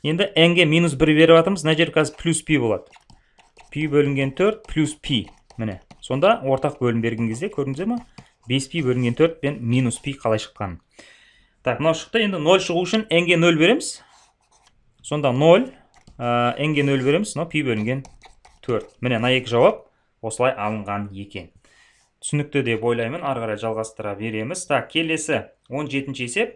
енді n-ге минус бір беріп жатырмыз мына жер қазір плюс пи болады пи бөлінген төрт плюс пи міне сонда ортақ бөлім берген кезде көрдіңіздер ма бес пи бөлінген төрт пен минус пи қалай шыққанын так мынау шықты енді ноль шығу үшін n-ге нөл береміз сонда ноль Э, нге нөл береміз мынау пи бөлінген төрт міне мына екі жауап осылай алынған екен түсінікті деп ойлаймын ары қарай жалғастыра береміз так келесі 17 ші есеп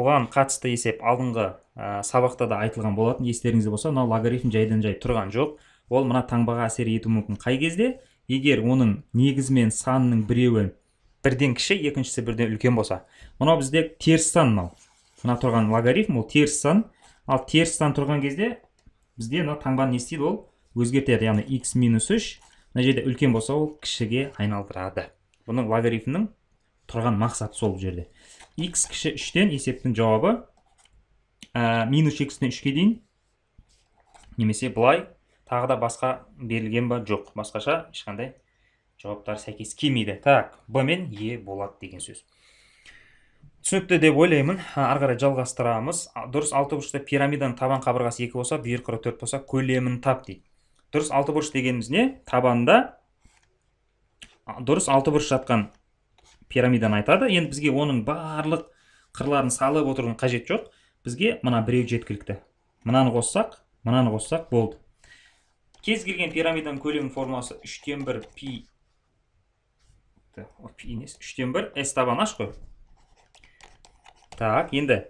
бұған қатысты есеп алдыңғы э, сабақта да айтылған болатын естеріңізде болса мынау логарифм жайдан жай тұрған жоқ ол мына таңбаға әсер етуі мүмкін қай кезде егер оның негізімен санның біреуі бірден кіші екіншісі бірден үлкен болса мынау бізде теріс сан мынау мына тұрған логарифм ол теріс сан ал теріс сан тұрған кезде бізде мына таңбаны не істейді ол өзгертеді яғни x минус үш мына жерде үлкен болса ол кішіге айналдырады бұның логарифмнің тұрған мақсаты сол бұл жерде x кіші үштен есептің жауабы ә, минус үштен үшке дейін немесе былай тағы да басқа берілген ба жоқ басқаша ешқандай жауаптар сәйкес келмейді так б мен е болады деген сөз түсінікті деп ойлаймын ары қарай жалғастырамыз дұрыс алты бұрышта пирамиданың табан қабырғасы екі болса бүйір төрт болса көлемін тап дейді дұрыс алты бұрыш дегеніміз не табанда дұрыс алты бұрыш жатқан пирамиданы айтады енді бізге оның барлық қырларын салып отырудың қажет жоқ бізге мына біреу жеткілікті мынаны қоссақ мынаны қоссақ болды кез келген пирамиданың көлемін формуласы үштен бір пи үштен бір с табан аш қой так енді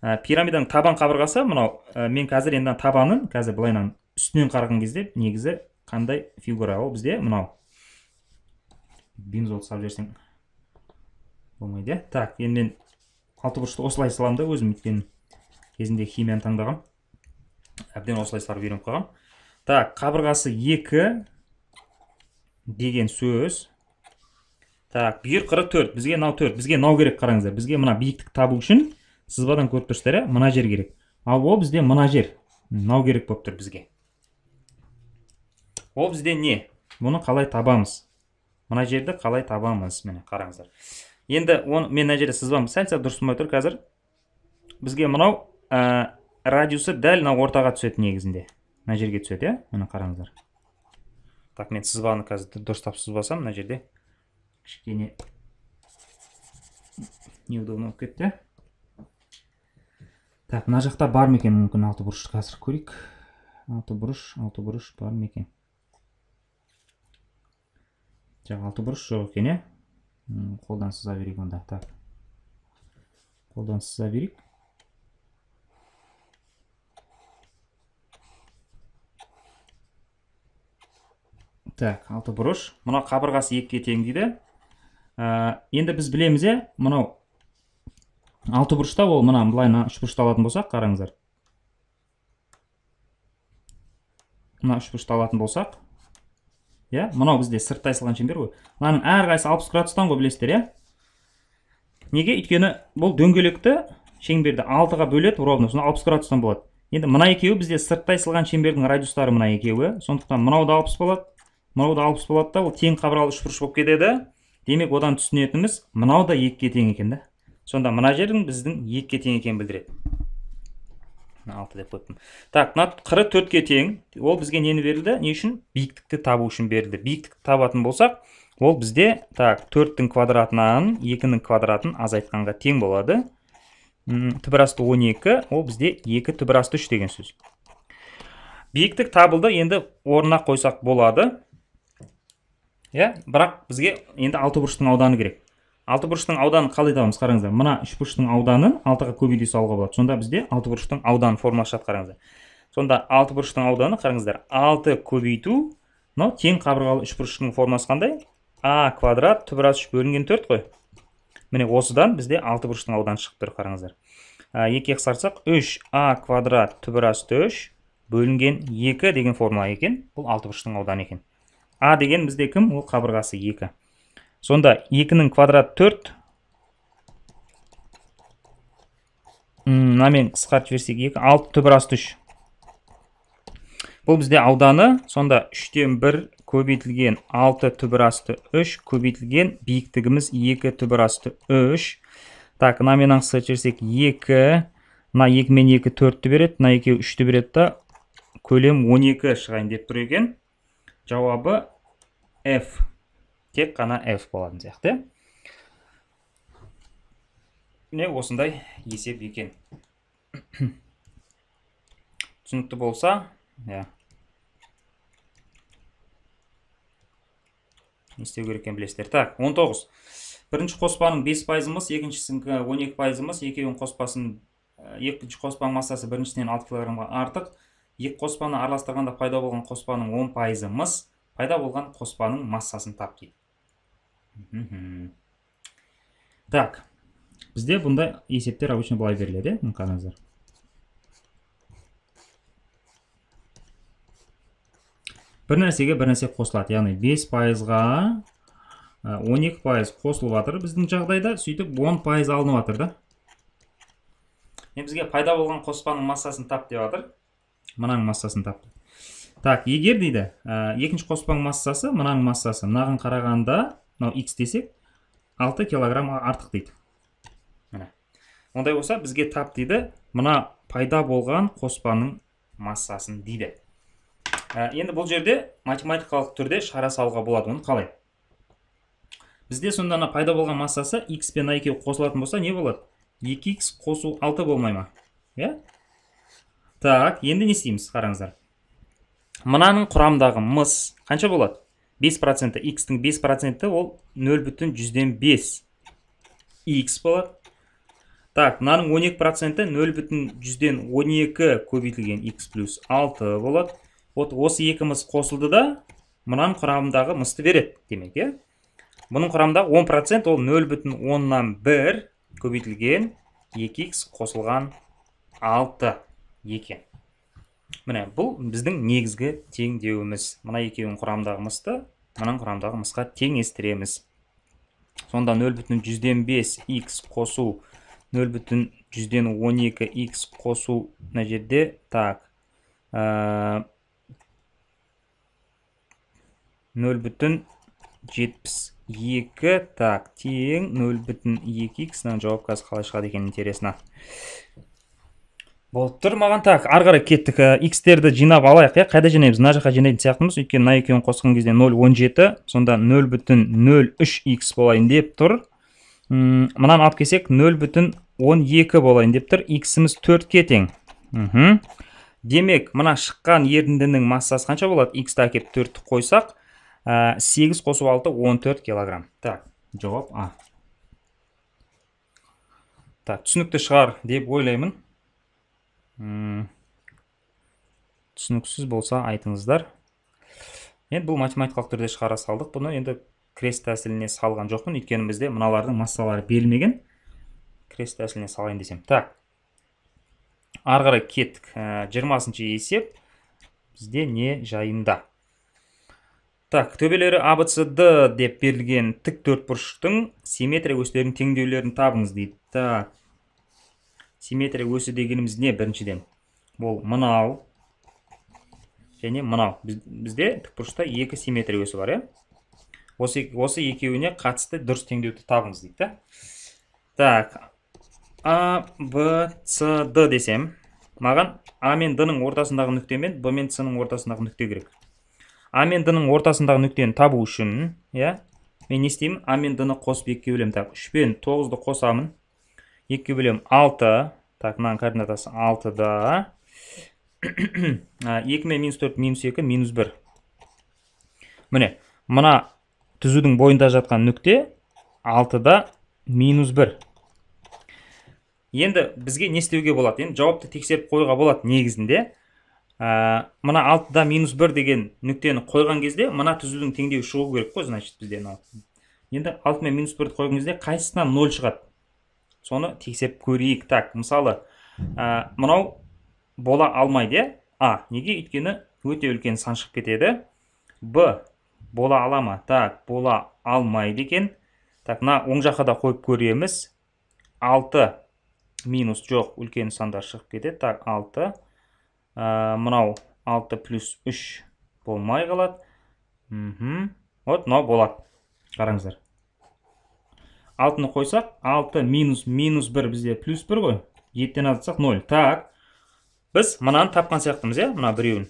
ә, пирамиданың табан қабырғасы мынау э, мен қазір енді табанын қазір былайынан үстінен қараған кезде негізі қандай фигура ол бізде мынау бензолды салып жіберсең болмайды иә так енді мен бұрышты осылай саламын да өзім өйткені кезінде химияны таңдаған әбден осылай салып үйреніп қалғанмын так қабырғасы екі деген сөз так бүйір қырық төрт бізге мынау төрт бізге мынау керек қараңыздар бізге мына биіктік табу үшін сызбадан көріп тұрсыздар иә мына жер керек ал ол бізде мына жер мынау керек болып тұр бізге ол бізде не бұны қалай табамыз мына жерді қалай табамыз міне қараңыздар енді оны мен мына жерде сызбам сәл сәл дұрыс болмай тұр қазір бізге мынау ә, радиусы дәл мына ортаға түседі негізінде мына жерге түседі иә міне қараңыздар так мен сызбаны қазір дұрыстап сызбасам мына жерде кішкене неудобно болып кетті так мына жақта бар ма екен мүмкін алты бұрыш қазір көрейік алты бұрыш алты бұрыш бар ма екен жоқ алты бұрыш жоқ екен иә қолдан сыза берейік онда так қолдан сыза берейік так алты бұрыш мына қабырғасы екіге тең дейді ә, енді біз білеміз иә мынау алты бұрышта ол мына былай үш бұрышты алатын болсақ қараңыздар мына үш бұрышты алатын болсақ иә мынау бізде сырттай салған шеңбер ғой мынаның әрқайсысы алпыс градустан ғой білесіздер иә неге өйткені бұл дөңгелекті шеңберді алтыға бөледі ровно сонда алпыс градустан болады енді мына екеуі бізде сырттай салған шеңбердің радиустары мына екеуі сондықтан мынау да алпыс болады мынау да алпыс болады да ол тең қабырғалы үшбұрыш болып кетеді демек одан түсінетініміз мынау да екіге тең екен да сонда мына жердің біздің екіге тең екенін білдіреді алты деп қойыппын так мына қыры төртке тең ол бізге нені берілді не үшін биіктікті табу үшін берілді биіктікті табатын болсақ ол бізде так төрттің квадратынан екінің квадратын азайтқанға тең болады түбірасты 12 ол бізде 2 асты үш деген сөз биіктік табылды енді орнына қойсақ болады иә бірақ бізге енді алты бұрыштың ауданы керек алты бұрыштың ауданын қалай табамыз қараңыздар мына үш бұрыштың ауданын алтыға көбейте салуға болады сонда бізде алты бұрыштың ауданы формуласы шығады қараңыздар сонда алты бұрыштың ауданы қараңыздар алты көбейту мынау тең қабырғалы үш бұрыштың қандай а квадрат түбір үш бөлінген төрт қой міне осыдан бізде алты бұрыштың ауданы шығып тұр қараңыздар екіге қысқартсақ үш а квадрат түбір үш бөлінген екі деген формула екен бұл алты бұрыштың ауданы екен а деген бізде кім ол қабырғасы 2 сонда 2-нің квадраты 4 мынамен қысқартып жіберсек 2 6 түбір асты 3 бұл бізде ауданы сонда 3-тен 1 көбейтілген 6 түбір асты 3 көбейтілген биіктігіміз 2 түбір асты 3 так мынамен қысқартып жіберсек 2 мына 2 мен 2 4-ті береді мына екеуі 3 береді да көлем 12 шығайын деп тұр екен жауабы f тек қана f болатын сияқты міне осындай есеп екен түсінікті болса иә не істеу керек екенін білесіздер так 19 бірінші қоспаның 5 пайызымыз екіншісінікі 12 пайызымыз екеуінің қоспасын э, екінші қоспаның массасы біріншісінен 6 килограммға артық екі қоспаны араластырғанда пайда болған қоспаның он пайызы мыс пайда болған қоспаның массасын тап дейді так бізде бұндай есептер обычно былай беріледі иә қараңыздар бір нәрсеге бір нәрсе қосылады яғни 5 пайызға 12 пайыз қосылып жатыр біздің жағдайда сөйтіп он пайыз алынып жатыр да бізге пайда болған қоспаның массасын тап деп жатыр мынаның массасын тапты так егер дейді ә, екінші қоспаның массасы мынаның массасы мынаған қарағанда мынау x десек 6 килограммға артық дейді міне ондай болса бізге тап дейді мына пайда болған қоспаның массасын дейді ә, енді бұл жерде математикалық түрде шара салуға болады оны қалай бізде сонда пайда болған массасы x пен а екеуі қосылатын болса не болады 2x қосу 6 болмай ма иә так енді не істейміз қараңыздар мынаның құрамдағы мыс қанша болады 5 проценті x-тің 5 проценті ол нөл бүтін жүзден бес x болады так мынаның 12 проценті нөл бүтін жүзден он екі көбейтілген x плюс алты болады вот осы екі мыс қосылды да мынаның құрамдағы мысты береді демек иә бұның құрамында 10 процент ол нөл бүтін оннан бір көбейтілген 2 x қосылған 6 екен. міне бұл біздің негізгі теңдеуіміз мына екеуінің құрамдағы мысты мынаның құрамдағы мысқа теңестіреміз сонда нөл бүтін жүзден бес икс қосу нөл бүтін жүзден он екі икс қосу мына жерде так ә, нөл бүтін жетпіс екі так тең нөл бүтін екі икс мынаның жауап қалай шығады екен интересно болып тұр маған так ары қарай кеттік э, икстерді жинап алайық иә қайда жинаймыз мына жаққа жинайтын сияқтымыз өйткені мына екеуін қосқан кезде нөл он жеті сонда нөл бүтін нөл үш икс болайын деп тұр мынаны алып келсек нөл бүтін он екі болайын деп тұр иксіміз төртке тең мхм демек мына шыққан еріндінің массасы қанша болады иксті әкеліп төртті қойсақ э, сегіз қосып алты он төрт килограмм так жауап а так түсінікті шығар деп ойлаймын түсініксіз болса айтыңыздар енді бұл математикалық түрде шығара салдық бұны енді крест тәсіліне салған жоқпын өйткені бізде мыналардың массалары берілмеген крест тәсіліне салайын десем так ары қарай кеттік ә, жиырмасыншы есеп бізде не жайында так төбелері abcd деп берілген тік төртбұрыштың симметрия осьтерінің теңдеулерін табыңыз дейді так симметрия өсі дегеніміз не біріншіден ол мынау және мынау Біз, бізде тікбұрышта екі симметрия өсі бар иә осы, осы екеуіне қатысты дұрыс теңдеуді табыңыз дейді так а б с д десем маған а мен д ортасындағы нүкте мен б мен с ның ортасындағы нүкте керек а мен д ортасындағы нүктені табу үшін иә мен не істеймін а мен д қосып екіге бөлемін так үш пен тоғызды қосамын 2 бөлем 6. Так, мынаның координатасы 6да. 2 мен минус 4, минус 2, минус 1. Міне, мына түзудің бойында жатқан нүкте 6да минус 1. Енді бізге не істеуге болады? Енді жауапты тексеріп қойға болады негізінде. Ә, мына 6да минус 1 деген нүктені қойған кезде, мына түзудің теңдеуі шығу керек қой, значит, бізде. Енді 6 мен минус 1 қойған кезде қайсысынан 0 шығады? соны тексеп көрейік так мысалы ә, мынау бола алмайды иә а неге өйткені өте үлкен сан шығып кетеді б бола ала ма так бола алмайды екен так мына оң жаққа да қойып көреміз 6 минус жоқ үлкен сандар шығып кетеді так 6 ә, мынау 6 плюс 3 болмай қалады мхм вот мынау болады қараңыздар 6-ны қойсақ, 6 минус минус 1 бізде плюс 1 ғой. 7-тен азатсақ 0. Так, біз мынаны тапқан сияқтымыз, е? Иә? Мына біреуін.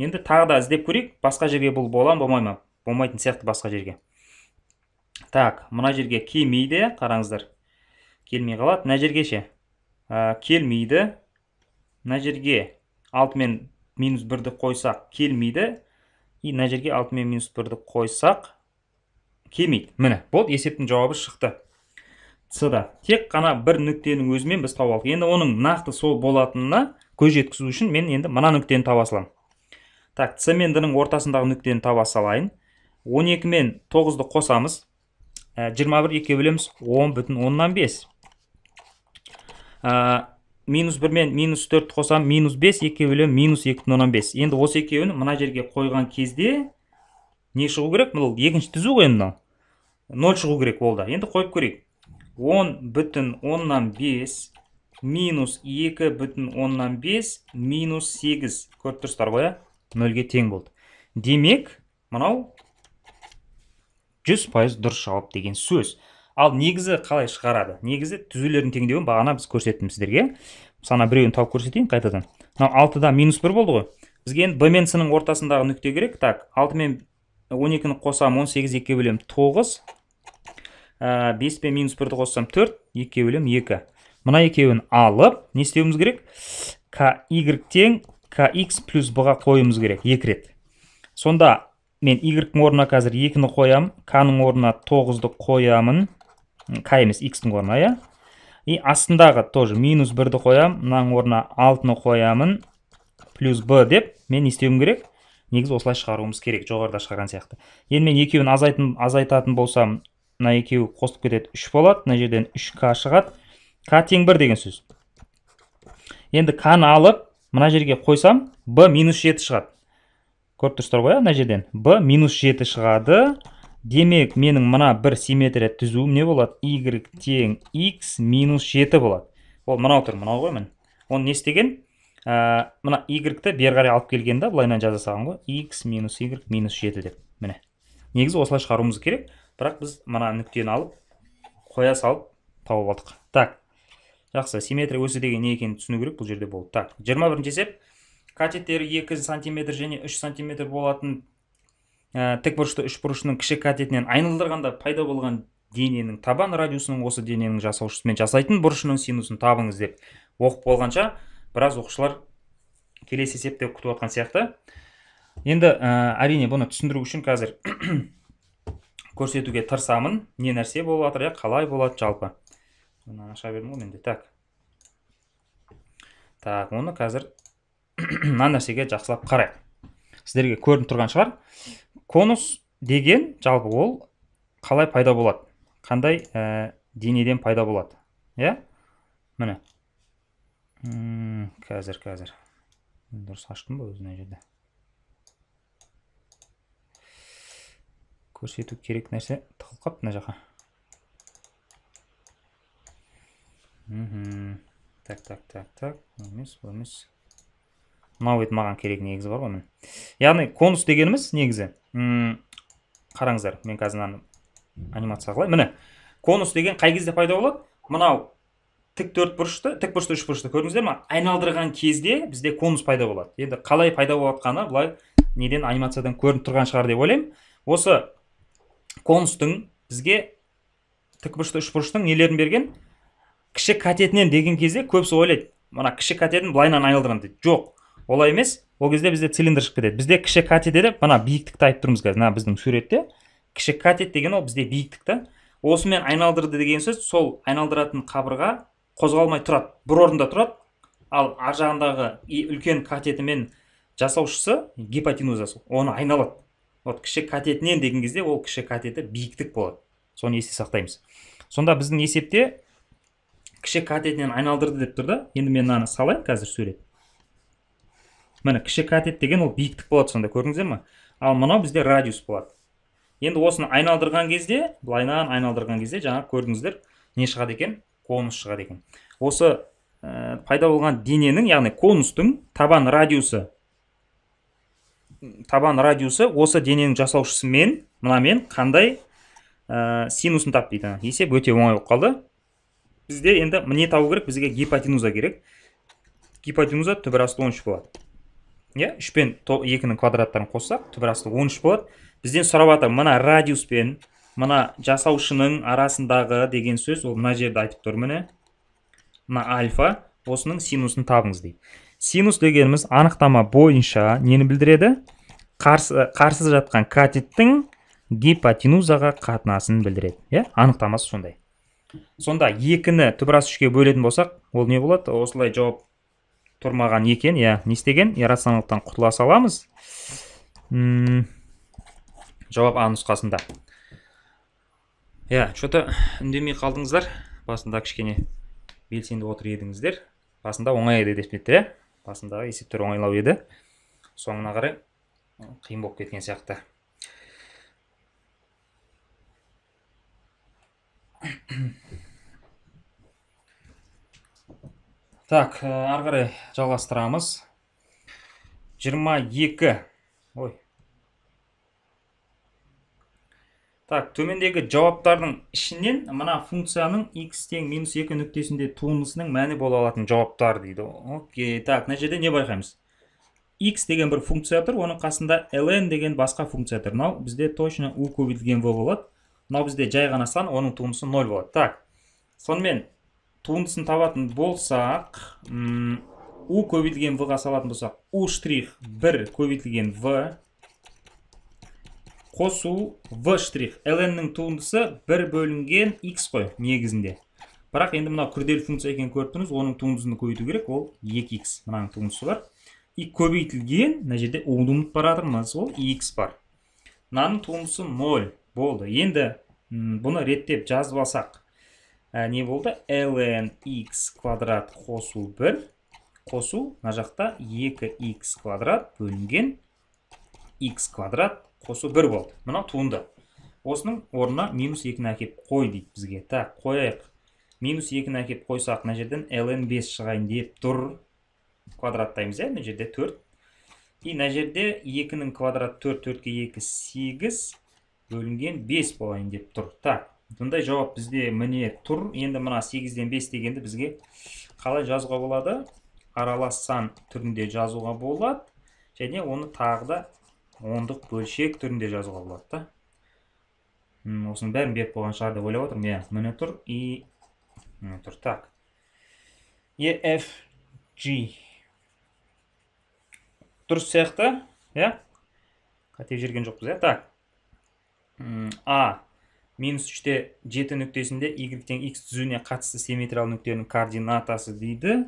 Енді тағы да іздеп көрейік, басқа жерге бұл болам, болмай ма? Болмайтын сияқты басқа жерге. Так, мына жерге келмейді, иә? қараңыздар. Келмей қалат, Мына жерге ше? келмейді. Мына жерге 6 мен минус 1-ді қойсақ келмейді. И мына жерге 6 мен минус 1-ді қойсақ келмейді. Міне, болды есептің жауабы шықты с да тек қана бір нүктенің өзімен біз тауып алдық енді оның нақты сол болатынына көз жеткізу үшін мен енді мына нүктені таба саламын так ц мен дның ның ортасындағы нүктені таба салайын 12 мен 9-ды қосамыз 21 ә, екіге бөлеміз он бүтін оннан бес ә, минус бір мен минус төртті қосам минус бес екіге бөлемін минус екі бүтін оннан бес енді осы екеуін мына жерге қойған кезде не шығу керек бұл екінші түзу ғой енді мынау ноль шығу керек ол да енді қойып көрейік 10 бүтін оннан 5 минус 2 бүтін оннан 5 минус 8 көріп тұрсыздар ғой нөлге тең болды демек мынау 100 пайыз дұрыс жауап деген сөз ал негізі қалай шығарады негізі түзулердің теңдеуін бағана біз көрсеттім сіздерге мысалы біреуін тауып көрсетейін қайтадан мынау алтыда минус бір болды ғой бізге енді б мен с ортасындағы нүкте керек так алты мен он екіні қосамын он сегіз екіге бөлемін тоғыз ә, 5 пен минус 1-ді қоссам 4 2 бөлем 2 мына екеуін алып не істеуіміз керек ky тең kx плюс b-ға қоюымыз керек екі рет сонда мен y-дің орнына қазір 2-ні қоямын k ның орнына 9-ды қоямын қайымыз емес x-тің орнына я? и астындағы тоже минус 1-ді қоямын мынаның орнына 6-ны қоямын плюс b деп мен не істеуім керек Негіз осылай шығаруымыз керек жоғарыда шығарған сияқты енді мен екеуін азайтын, азайтатын болсам мына екеуі қосылып кетеді үш болады мына жерден үш к шығады к тең бір деген сөз енді к ны алып мына жерге қойсам б минус жеті шығады көріп тұрсыздар ғой мына жерден б минус жеті шығады демек менің мына бір симметрия түзуім не болады y тең x минус жеті болады ол мынау тұр мынау ғой міне оны не істеген ә, мына y-ті бері қарай алып келген да былайынан жаза салған ғой x минус y минус жеті деп міне негізі осылай шығаруымыз керек бірақ біз мына нүктені алып қоя салып тауып алдық так жақсы симметрия өсі деген не екенін түсіну керек бұл жерде болды так жиырма бірінші есеп катеттері екі сантиметр және үш сантиметр болатын ә, үш бұрышының кіші катетінен айналдырғанда пайда болған дененің табан радиусының осы дененің жасаушысымен жасайтын бұрышының синусын табыңыз деп оқып болғанша біраз оқушылар келесі есепте күтіп отқан сияқты енді ә, әрине бұны түсіндіру үшін қазір көрсетуге тырысамын не нәрсе болатыр иә қалай болады жалпы мынаны аша бердім ғой менде так так оны қазір мына нәрсеге жақсылап қарайық сіздерге көрініп тұрған шығар конус деген жалпы ол қалай пайда болады қандай ә, денеден пайда болады иә міне қазір қазір дұрыс аштым ба өзі мына жерде көрсету керек нәрсе тығылып қалыпты мына жаққа так так так так емес бұл емес мынау еді маған керек негізі бар ғой міне яғни конус дегеніміз негізі қараңыздар мен қазір мынаны анимация қылайын міне конус деген қай кезде пайда болады мынау тік төрт бұрышты тік бұрышты үш бұрышты көрдіңіздер ма айналдырған кезде бізде конус пайда болады енді қалай пайда болып жатқаны былай неден анимациядан көрініп тұрған шығар деп ойлаймын осы конустың бізге тікбұрышты үшбұрыштың нелерін берген кіші катетінен деген кезде көбісі ойлайды мына кіші катетін былайынан айналдырған дейді жоқ олай емес ол кезде бізде цилиндр шығып кетеді бізде кіші катет деп мына биіктікті айтып тұрмыз қазір мына біздің суретте кіші катет деген ол бізде биіктік та осымен айналдырды деген сөз сол айналдыратын қабырға қозғалмай тұрады бір орында тұрады ал ар жағындағы үлкен катетімен жасаушысы гипотенузасы оны айналады вот кіші катетінен деген кезде ол кіші катеті биіктік болады соны есте сақтаймыз сонда біздің есепте кіші катетінен айналдырды деп тұр да енді мен мынаны салайын қазір сурет міне кіші катет деген ол биіктік болады сонда көрдіңіздер ма ал мынау бізде радиус болады енді осыны айналдырған кезде былайынан айналдырған кезде жаңа көрдіңіздер не шығады екен конус шығады екен осы э, пайда болған дененің яғни конустың табан радиусы табан радиусы осы дененің жасаушысы мен мынамен қандай э, синусын тап дейді есеп өте оңай болып қалды бізде енді не табу керек бізге гипотенуза керек гипотенуза түбір асты он болады иә үш пен екінің квадраттарын қоссақ түбір асты он болады бізден сұрап жатыр мына радиус пен мына жасаушының арасындағы деген сөз ол мына жерде айтып тұр міне мына альфа осының синусын табыңыз дейді синус дегеніміз анықтама бойынша нені білдіреді қарсы, қарсыз жатқан катеттің гипотенузаға қатынасын білдіреді иә анықтамасы сондай сонда екіні түбірас үшке бөлетін болсақ ол не болады осылай жауап тұрмаған екен иә не істеген иррационалдықтан құтыла саламыз жауап а нұсқасында иә что то үндемей қалдыңыздар басында кішкене белсенді отыр едіңіздер басында оңай еді деп еді иә басындағы есептер оңайлау еді соңына қарай қиын болып кеткен сияқты так ары қарай жалғастырамыз 22 ой так төмендегі жауаптардың ішінен мына функцияның x тең минус 2 нүктесінде туындысының мәні бола алатын жауаптар дейді окей так мына жерде не байқаймыз x деген бір функция тұр оның қасында ln деген басқа функция тұр мынау бізде точно у көбейтілген в болады мынау бізде жай ғана сан оның туындысы 0 болады так сонымен туындысын табатын болсақ у көбейтілген в-ға салатын болсақ у штрих бір көбейтілген в қосу в штрих нің туындысы бір бөлінген x қой негізінде бірақ енді мынау күрделі функция екенін көріп тұрмыз оның туындысын көбейту керек ол 2x мынаның туындысы бар и көбейтілген мына жерде ұмытып бара жатырмыз ол x бар мынаның туындысы 0 болды енді бұны реттеп жазып алсақ ә, не болды ln x квадрат қосу 1 қосу мына жақта 2x квадрат бөлінген x квадрат қосу бір болды мынау туынды осының орнына минус екіні әкеп қой дейді бізге так қояйық минус екіні әкеп қойсақ мына жерден ln 5 шығайын деп тұр квадраттаймыз иә мына жерде 4 и мына жерде 2-нің квадраты 4 4-ке 2, 8 бөлінген 5 болайын деп тұр так бұндай жауап бізде міне тұр енді мына 8-ден 5 дегенді бізге қалай жазуға болады аралас сан түрінде жазуға болады және оны тағы да ондық бөлшек түрінде жазуға болады да осының бәрін беріп қойған шығар деп ойлап отырмын иә міне тұр и міне тұр так е ф g дұрыс сияқты иә қате жіберген жоқпыз иә так а минус үште жеті нүктесінде y-тен x түзуіне қатысты симметриялы нүктенің координатасы дейді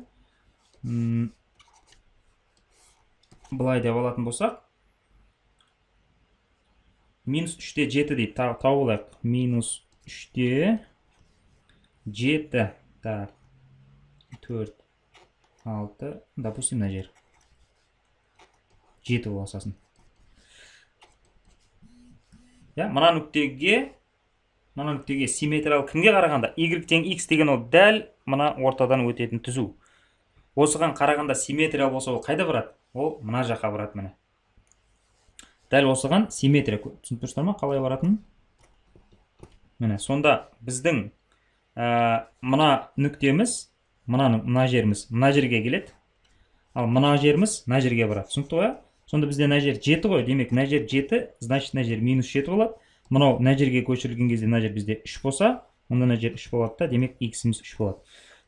былай деп алатын болсақ минус 3те 7 дейді тауып алайық минус 3те 7 так 4 6 допустим мына жер 7 бола салсын иә мына нүктеге мына нүктеге симметриялы кімге қарағанда y тең x деген ол дәл мына ортадан өтетін түзу осыған қарағанда симметрия болса ол қайда барады ол мына жаққа барады міне дәл осыған симметрия түсініп тұрсыздар ма қалай баратынын міне сонда біздің ә, мына нүктеміз мынаның мына жеріміз мына жерге келеді ал мына жеріміз мына жерге барады түсінікті ғой сонда бізде мына жер жеті ғой демек мына жер жеті значит мына жер минус жеті болады мынау мына жерге көшірілген кезде мына жер бізде үш болса онда мына жер үш болады да демек иксіміз үш болады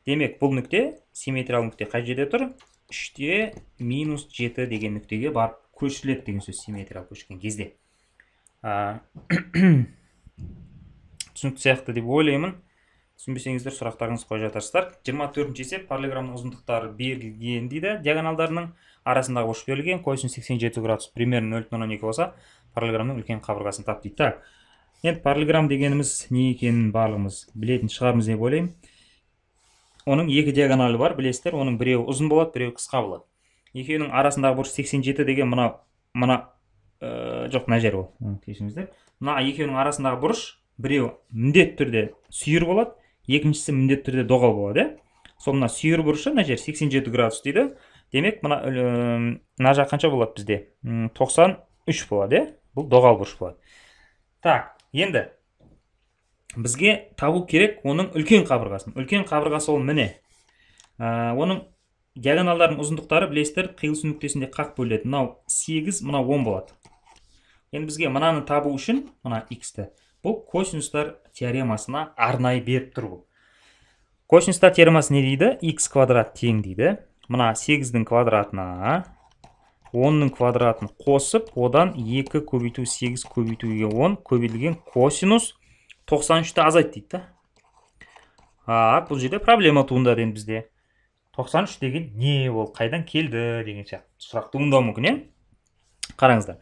демек бұл нүкте симметриялық нүкте қай жерде тұр үште минус жеті деген нүктеге барып көшіріледі деген сөз симметриялы көшкен кезде түсінікті сияқты деп ойлаймын түсінбесеңіздер сұрақтарыңызды қойып жатарсыздар жиырма төртінші есеп параллелограммның ұзындықтары берілген дейді диагоналдарының арасындағы бұрыш берілген косинус сексен жеті градус примерно нөл бүтін оннан екі болса параллелограммның үлкен қабырғасын тап дейді так енді параллелограмм дегеніміз не екенін барлығымыз білетін шығармыз деп ойлаймын оның екі диагоналі бар білесіздер оның біреуі ұзын болады біреуі қысқа болады екеуінің арасындағы бұрыш 87 деген мына мына ә, жоқ мына жер ол кешіріңіздер мына екеуінің арасындағы бұрыш біреуі міндетті түрде сүйір болады екіншісі міндетті түрде доғал болады иә сол мына сүйір бұрышы мына жер 87 градус дейді демек мына э, мына жақ қанша болады бізде 93 болады иә бұл доғал бұрыш болады так енді бізге табу керек оның үлкен қабырғасын үлкен қабырғасы ол міне ә, оның диагоналдардың ұзындықтары білесіздер қиылысу нүктесінде қақ бөлінеді мынау 8 мынау 10 болады енді бізге мынаны табу үшін мына х-ті бұл косинустар теоремасына арнайы беріп тұр бұл косинустар теоремасы не дейді x квадрат тең дейді мына 8-дің квадратына 10-ның квадратын қосып одан 2 көбейту 8 көбейтуге 10 көбейтілген косинус 93-ті азайт дейді да бұл жерде проблема туындады енді бізде тоқсан үш деген не ол қайдан келді деген сияқты сұрақ туындауы мүмкін иә қараңыздар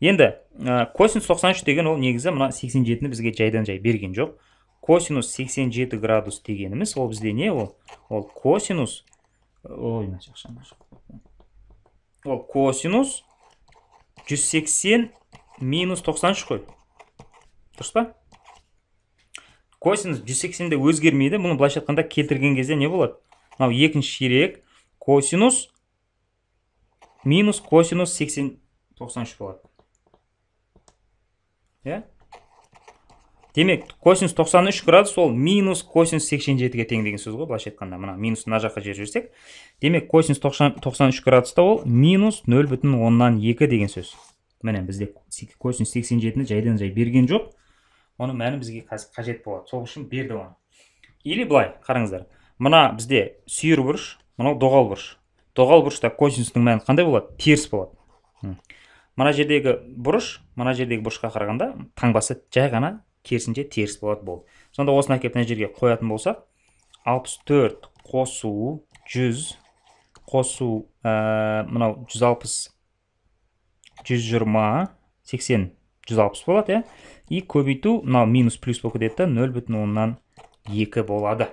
енді ә, косинус 93 деген ол негізі мына 87 жетіні бізге жайдан жай берген жоқ косинус 87 градус дегеніміз ол бізде не ол ол косинус ой ол косинус 180 минус 93 қой дұрыс па косинус 180 сексенде өзгермейді мұны былайша айтқанда келтірген кезде не болады мынау екінші ширек косинус минус косинус сексен тоқсан болады иә демек косинус 93 градус ол минус косинус 87-ге тең деген сөз ғой былайша айтқанда мына минус мына жаққа жіберсек демек косинус 90, 93 градуста ол минус нөл бүтін оннан екі деген сөз міне бізде косинус 87-ні жайдан жай берген жоқ оның мәні бізге қажет болады сол үшін берді оны или былай қараңыздар мына бізде сүйір бұрыш мынау доғал бұрыш доғал бұрышта косинустың мәні қандай болады теріс болады мына жердегі бұрыш мына жердегі бұрышқа қарағанда таңбасы жай ғана керісінше теріс болады болды сонда осыны әкеліп мына жерге қоятын болсақ алпыс төрт қосу жүз қосу ә, мынау жүз алпыс жүз жиырма сексен жүз алпыс болады иә и көбейту мынау минус плюс болып кетеді да нөл бүтін оннан екі болады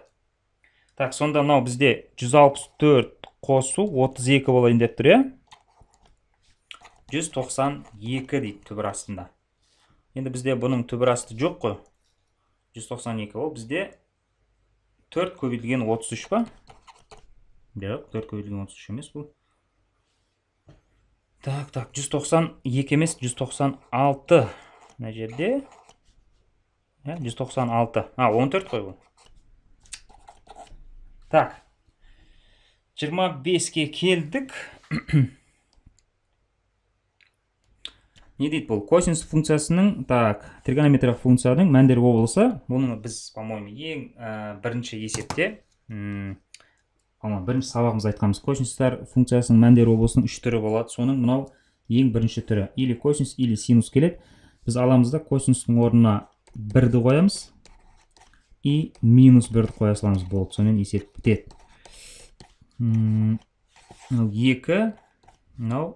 так сонда мынау бізде 164 қосу 32 болайын деп тұр иә 192 дейді түбір астында енді бізде бұның түбір асты жоқ қой 192 ол бізде 4 көбейтілген 33 па жоқ 4 көбейтілген 33 емес бұл так так 192 емес 196 мына жерде 196 иә, а 14 қой бұл так 25 беске келдік не дейді бұл косинус функциясының так тригонометриялық функцияның мәндер облысы бұны біз по моему ең бірінші есепте по-моему бірінші сабағымызда айтқанбыз косинустар функциясының мәндер облысының үш түрі болады соның мынау ең бірінші түрі или косинус или синус келеді біз аламыз да косинустың орнына бірді қоямыз и минус бірді қоя саламыз болды сонымен есеп бітеді мынау екі мынау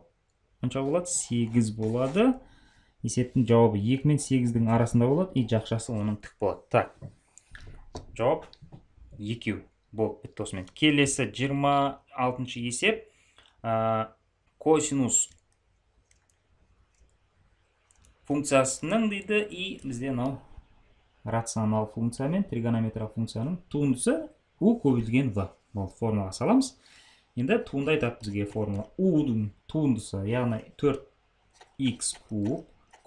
қанша болады сегіз болады есептің жауабы екі мен сегіздің арасында болады и жақшасы оның тік болады так жауап екеу болып бітті осымен келесі жиырма алтыншы есеп ә, косинус функциясының дейді и бізде мынау рационал функция мен тригонометриялық функцияның туындысы у көбейтілген в бұл формулаға саламыз енді туынды айтады бізге формула удың туындысы яғни 4 x куб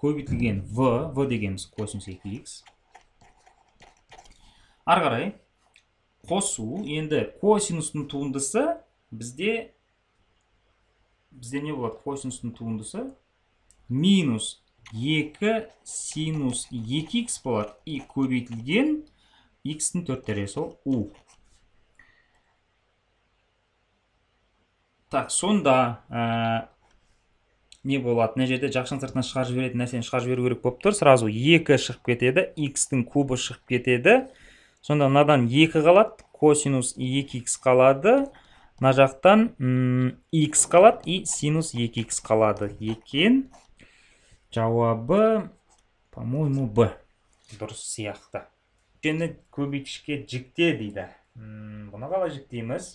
көбейтілген в в дегеніміз косинус 2 икс ары қарай қосу енді косинустың туындысы бізде бізде не болады косинустың туындысы минус 2 синус 2х болады и көбейтілген x тің төрт сол у так сонда э, не болады мына жерде сұртын шығар шығарып нәсен нәрсені шығарып жіберу керек болып тұр сразу 2 шығып кетеді x тің кубы шығып кетеді сонда мынадан 2 қалады косинус 2х қалады Нажақтан жақтан х қалады и синус 2х қалады екен жауабы по моему б дұрыс сияқты нүктені көбейткішке жікте дейді бұны қалай жіктейміз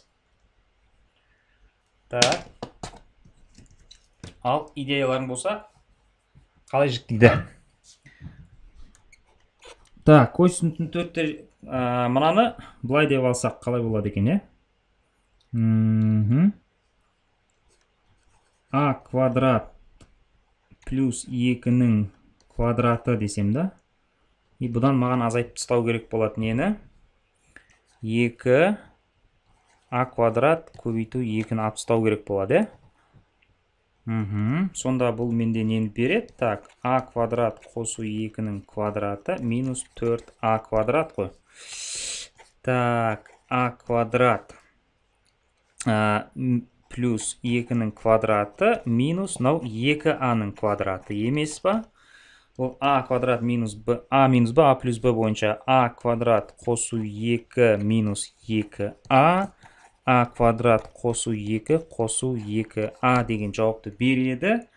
так ал идеяларың болса қалай жіктейді так косинус бүтін төртте мынаны былай деп алсақ қалай болады екен иә а квадрат плюс 2-нің квадраты десем да и бұдан маған азайтып тастау керек болады нені 2 а квадрат көбейту 2-ні алып тастау керек болады иә сонда бұл менде нені береді так а квадрат қосу 2-нің квадраты минус 4 а квадрат қой так а квадрат плюс 2-нің квадраты минус нау, 2а-ның квадраты емес ба? ол а квадрат минус б а минус б а плюс б бойынша а квадрат қосу 2 минус 2а а квадрат қосу 2 қосу 2а деген жауапты береді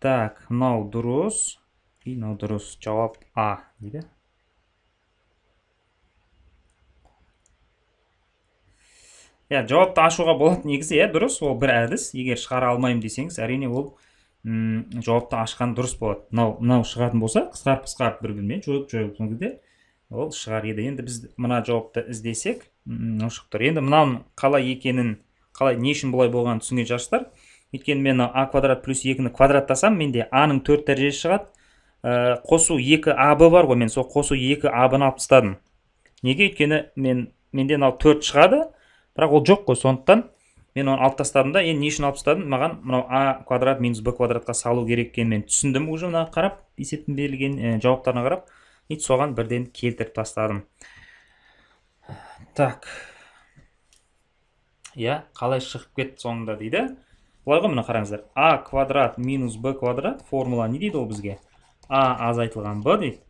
так нау, дұрыс и нау, дұрыс жауап а дейді иә жауапты ашуға болады негізі иә дұрыс ол бір әдіс егер шығара алмаймын десеңіз әрине ол м жауапты ашқан дұрыс болады мынау мынау шығатын болса қысқарып қысқарып бір бірімен жойып жойып кезде ол шығар еді енді біз мына жауапты іздесек мынау тұр енді мынаның қалай екенін қалай не үшін бұлай болғанын түсінген жастар өйткені мен а квадрат плюс екіні квадраттасам менде аның төрт дәрежесі шығады қосу екі абы бар ғой мен сол қосу екі абын алып тастадым неге өйткені мен менде мынау төрт шығады бірақ ол жоқ қой сондықтан мен оны алып тастадым да енді не үшін алып тастадым маған мынау а квадрат минус б квадратқа салу керек екенін мен түсіндім уже мына қарап есептің берілген ә, жауаптарына қарап и соған бірден келтіріп тастадым так иә қалай шығып кетті соңында дейді былай ғой міне қараңыздар а квадрат минус б квадрат формула не дейді ол бізге а азайтылған б дейді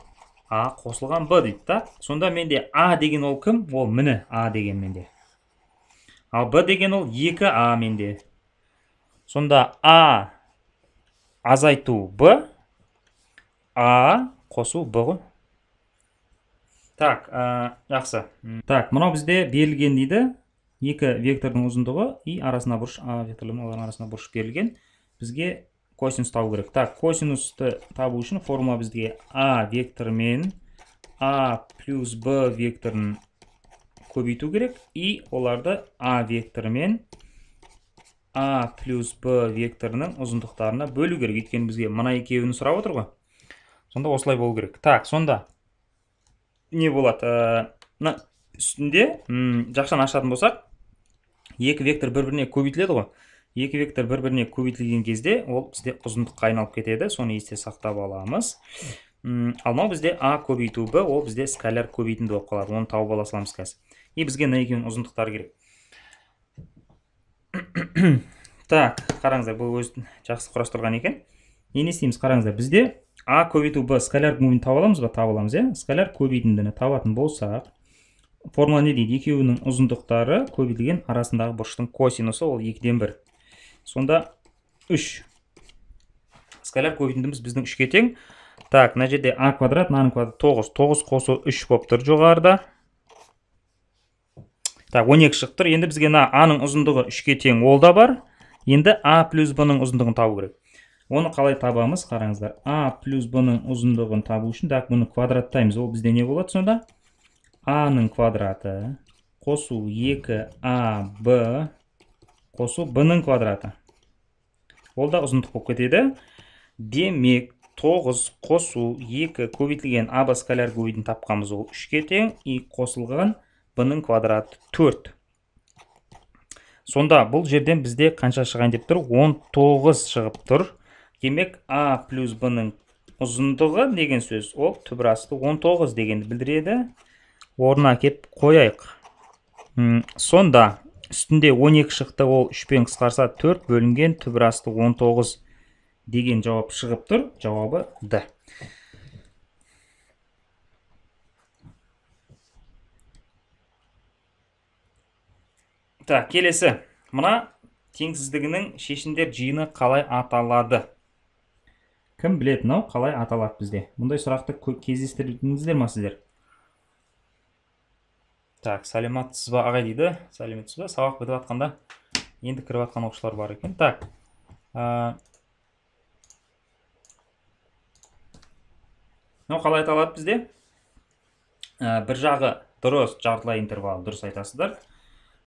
а қосылған б дейді да сонда менде а деген ол кім ол міне а деген менде ал б деген ол 2а менде сонда а азайту б а қосу б ғой так жақсы так мынау бізде берілген дейді екі вектордың ұзындығы и арасына бұрыш а векторлы арасына бұрыш берілген бізге косинус табу керек так косинусты табу үшін формула бізге а вектормен а плюс б векторының көбейту керек и оларды а мен а плюс б векторының ұзындықтарына бөлу керек өйткені бізге мына екеуін сұрап отыр ғой сонда осылай болу керек так сонда не болады мына үстінде жақшаны ашатын болсақ екі вектор бір біріне көбейтіледі ғой екі вектор бір біріне көбейтілген кезде ол бізде ұзындыққа айналып кетеді соны есте сақтап аламыз ал мынау бізде а көбейту б ол бізде скаляр көбейтінді болып қалады оны тауып ала саламыз қазір и бізге мына екеуінің ұзындықтары керек так қараңыздар бұл өзі жақсы құрастырған екен енді не істейміз қараңыздар бізде а көбейту б скаляр моменін таба аламыз ба таба аламыз иә скаляр көбейтіндіні табатын болсақ формула не дейді екеуінің ұзындықтары көбейтілген арасындағы бұрыштың косинусы ол екіден бір сонда үш скаляр көбейтіндіміз біздің үшке тең так мына жерде а квадрат мынаның квадрат тоғыз тоғыз қосу үш болып тұр жоғарыда так 12 екі шығып тұр енді бізге мына аның ұзындығы 3-ке тең ол да бар енді а плюс б ның ұзындығын табу керек оны қалай табамыз қараңыздар а плюс б ның ұзындығын табу үшін так бұны квадраттаймыз ол бізде не болады сонда а ның квадраты қосу 2 а б қосу б ның квадраты ол да ұзындық болып кетеді демек 9 қосу 2 көбейтілген а скаляр көбейтін тапқанбыз ол 3-ке тең и қосылған бұның квадраты 4 сонда бұл жерден бізде қанша шығайын деп тұр 19 шығып тұр демек а плюс бұның ұзындығы деген сөз ол түбірасты 19 дегенді білдіреді орнына кеп қояйық сонда үстінде 12 шықты ол 3 пен қысқарса 4 бөлінген түбірасты 19 деген жауап шығып тұр жауабы д так келесі мына теңсіздігінің шешімдер жиыны қалай аталады кім біледі мынау қалай аталады бізде мұндай сұрақты кездестірдіңіздер ма сіздер так сәлематсыз ба ағай дейді сәлеметсіз ба сабақ бітіп жатқанда енді кіріп жатқан оқушылар бар екен так қалай аталады бізде бір жағы дұрыс жартылай интервал дұрыс айтасыздар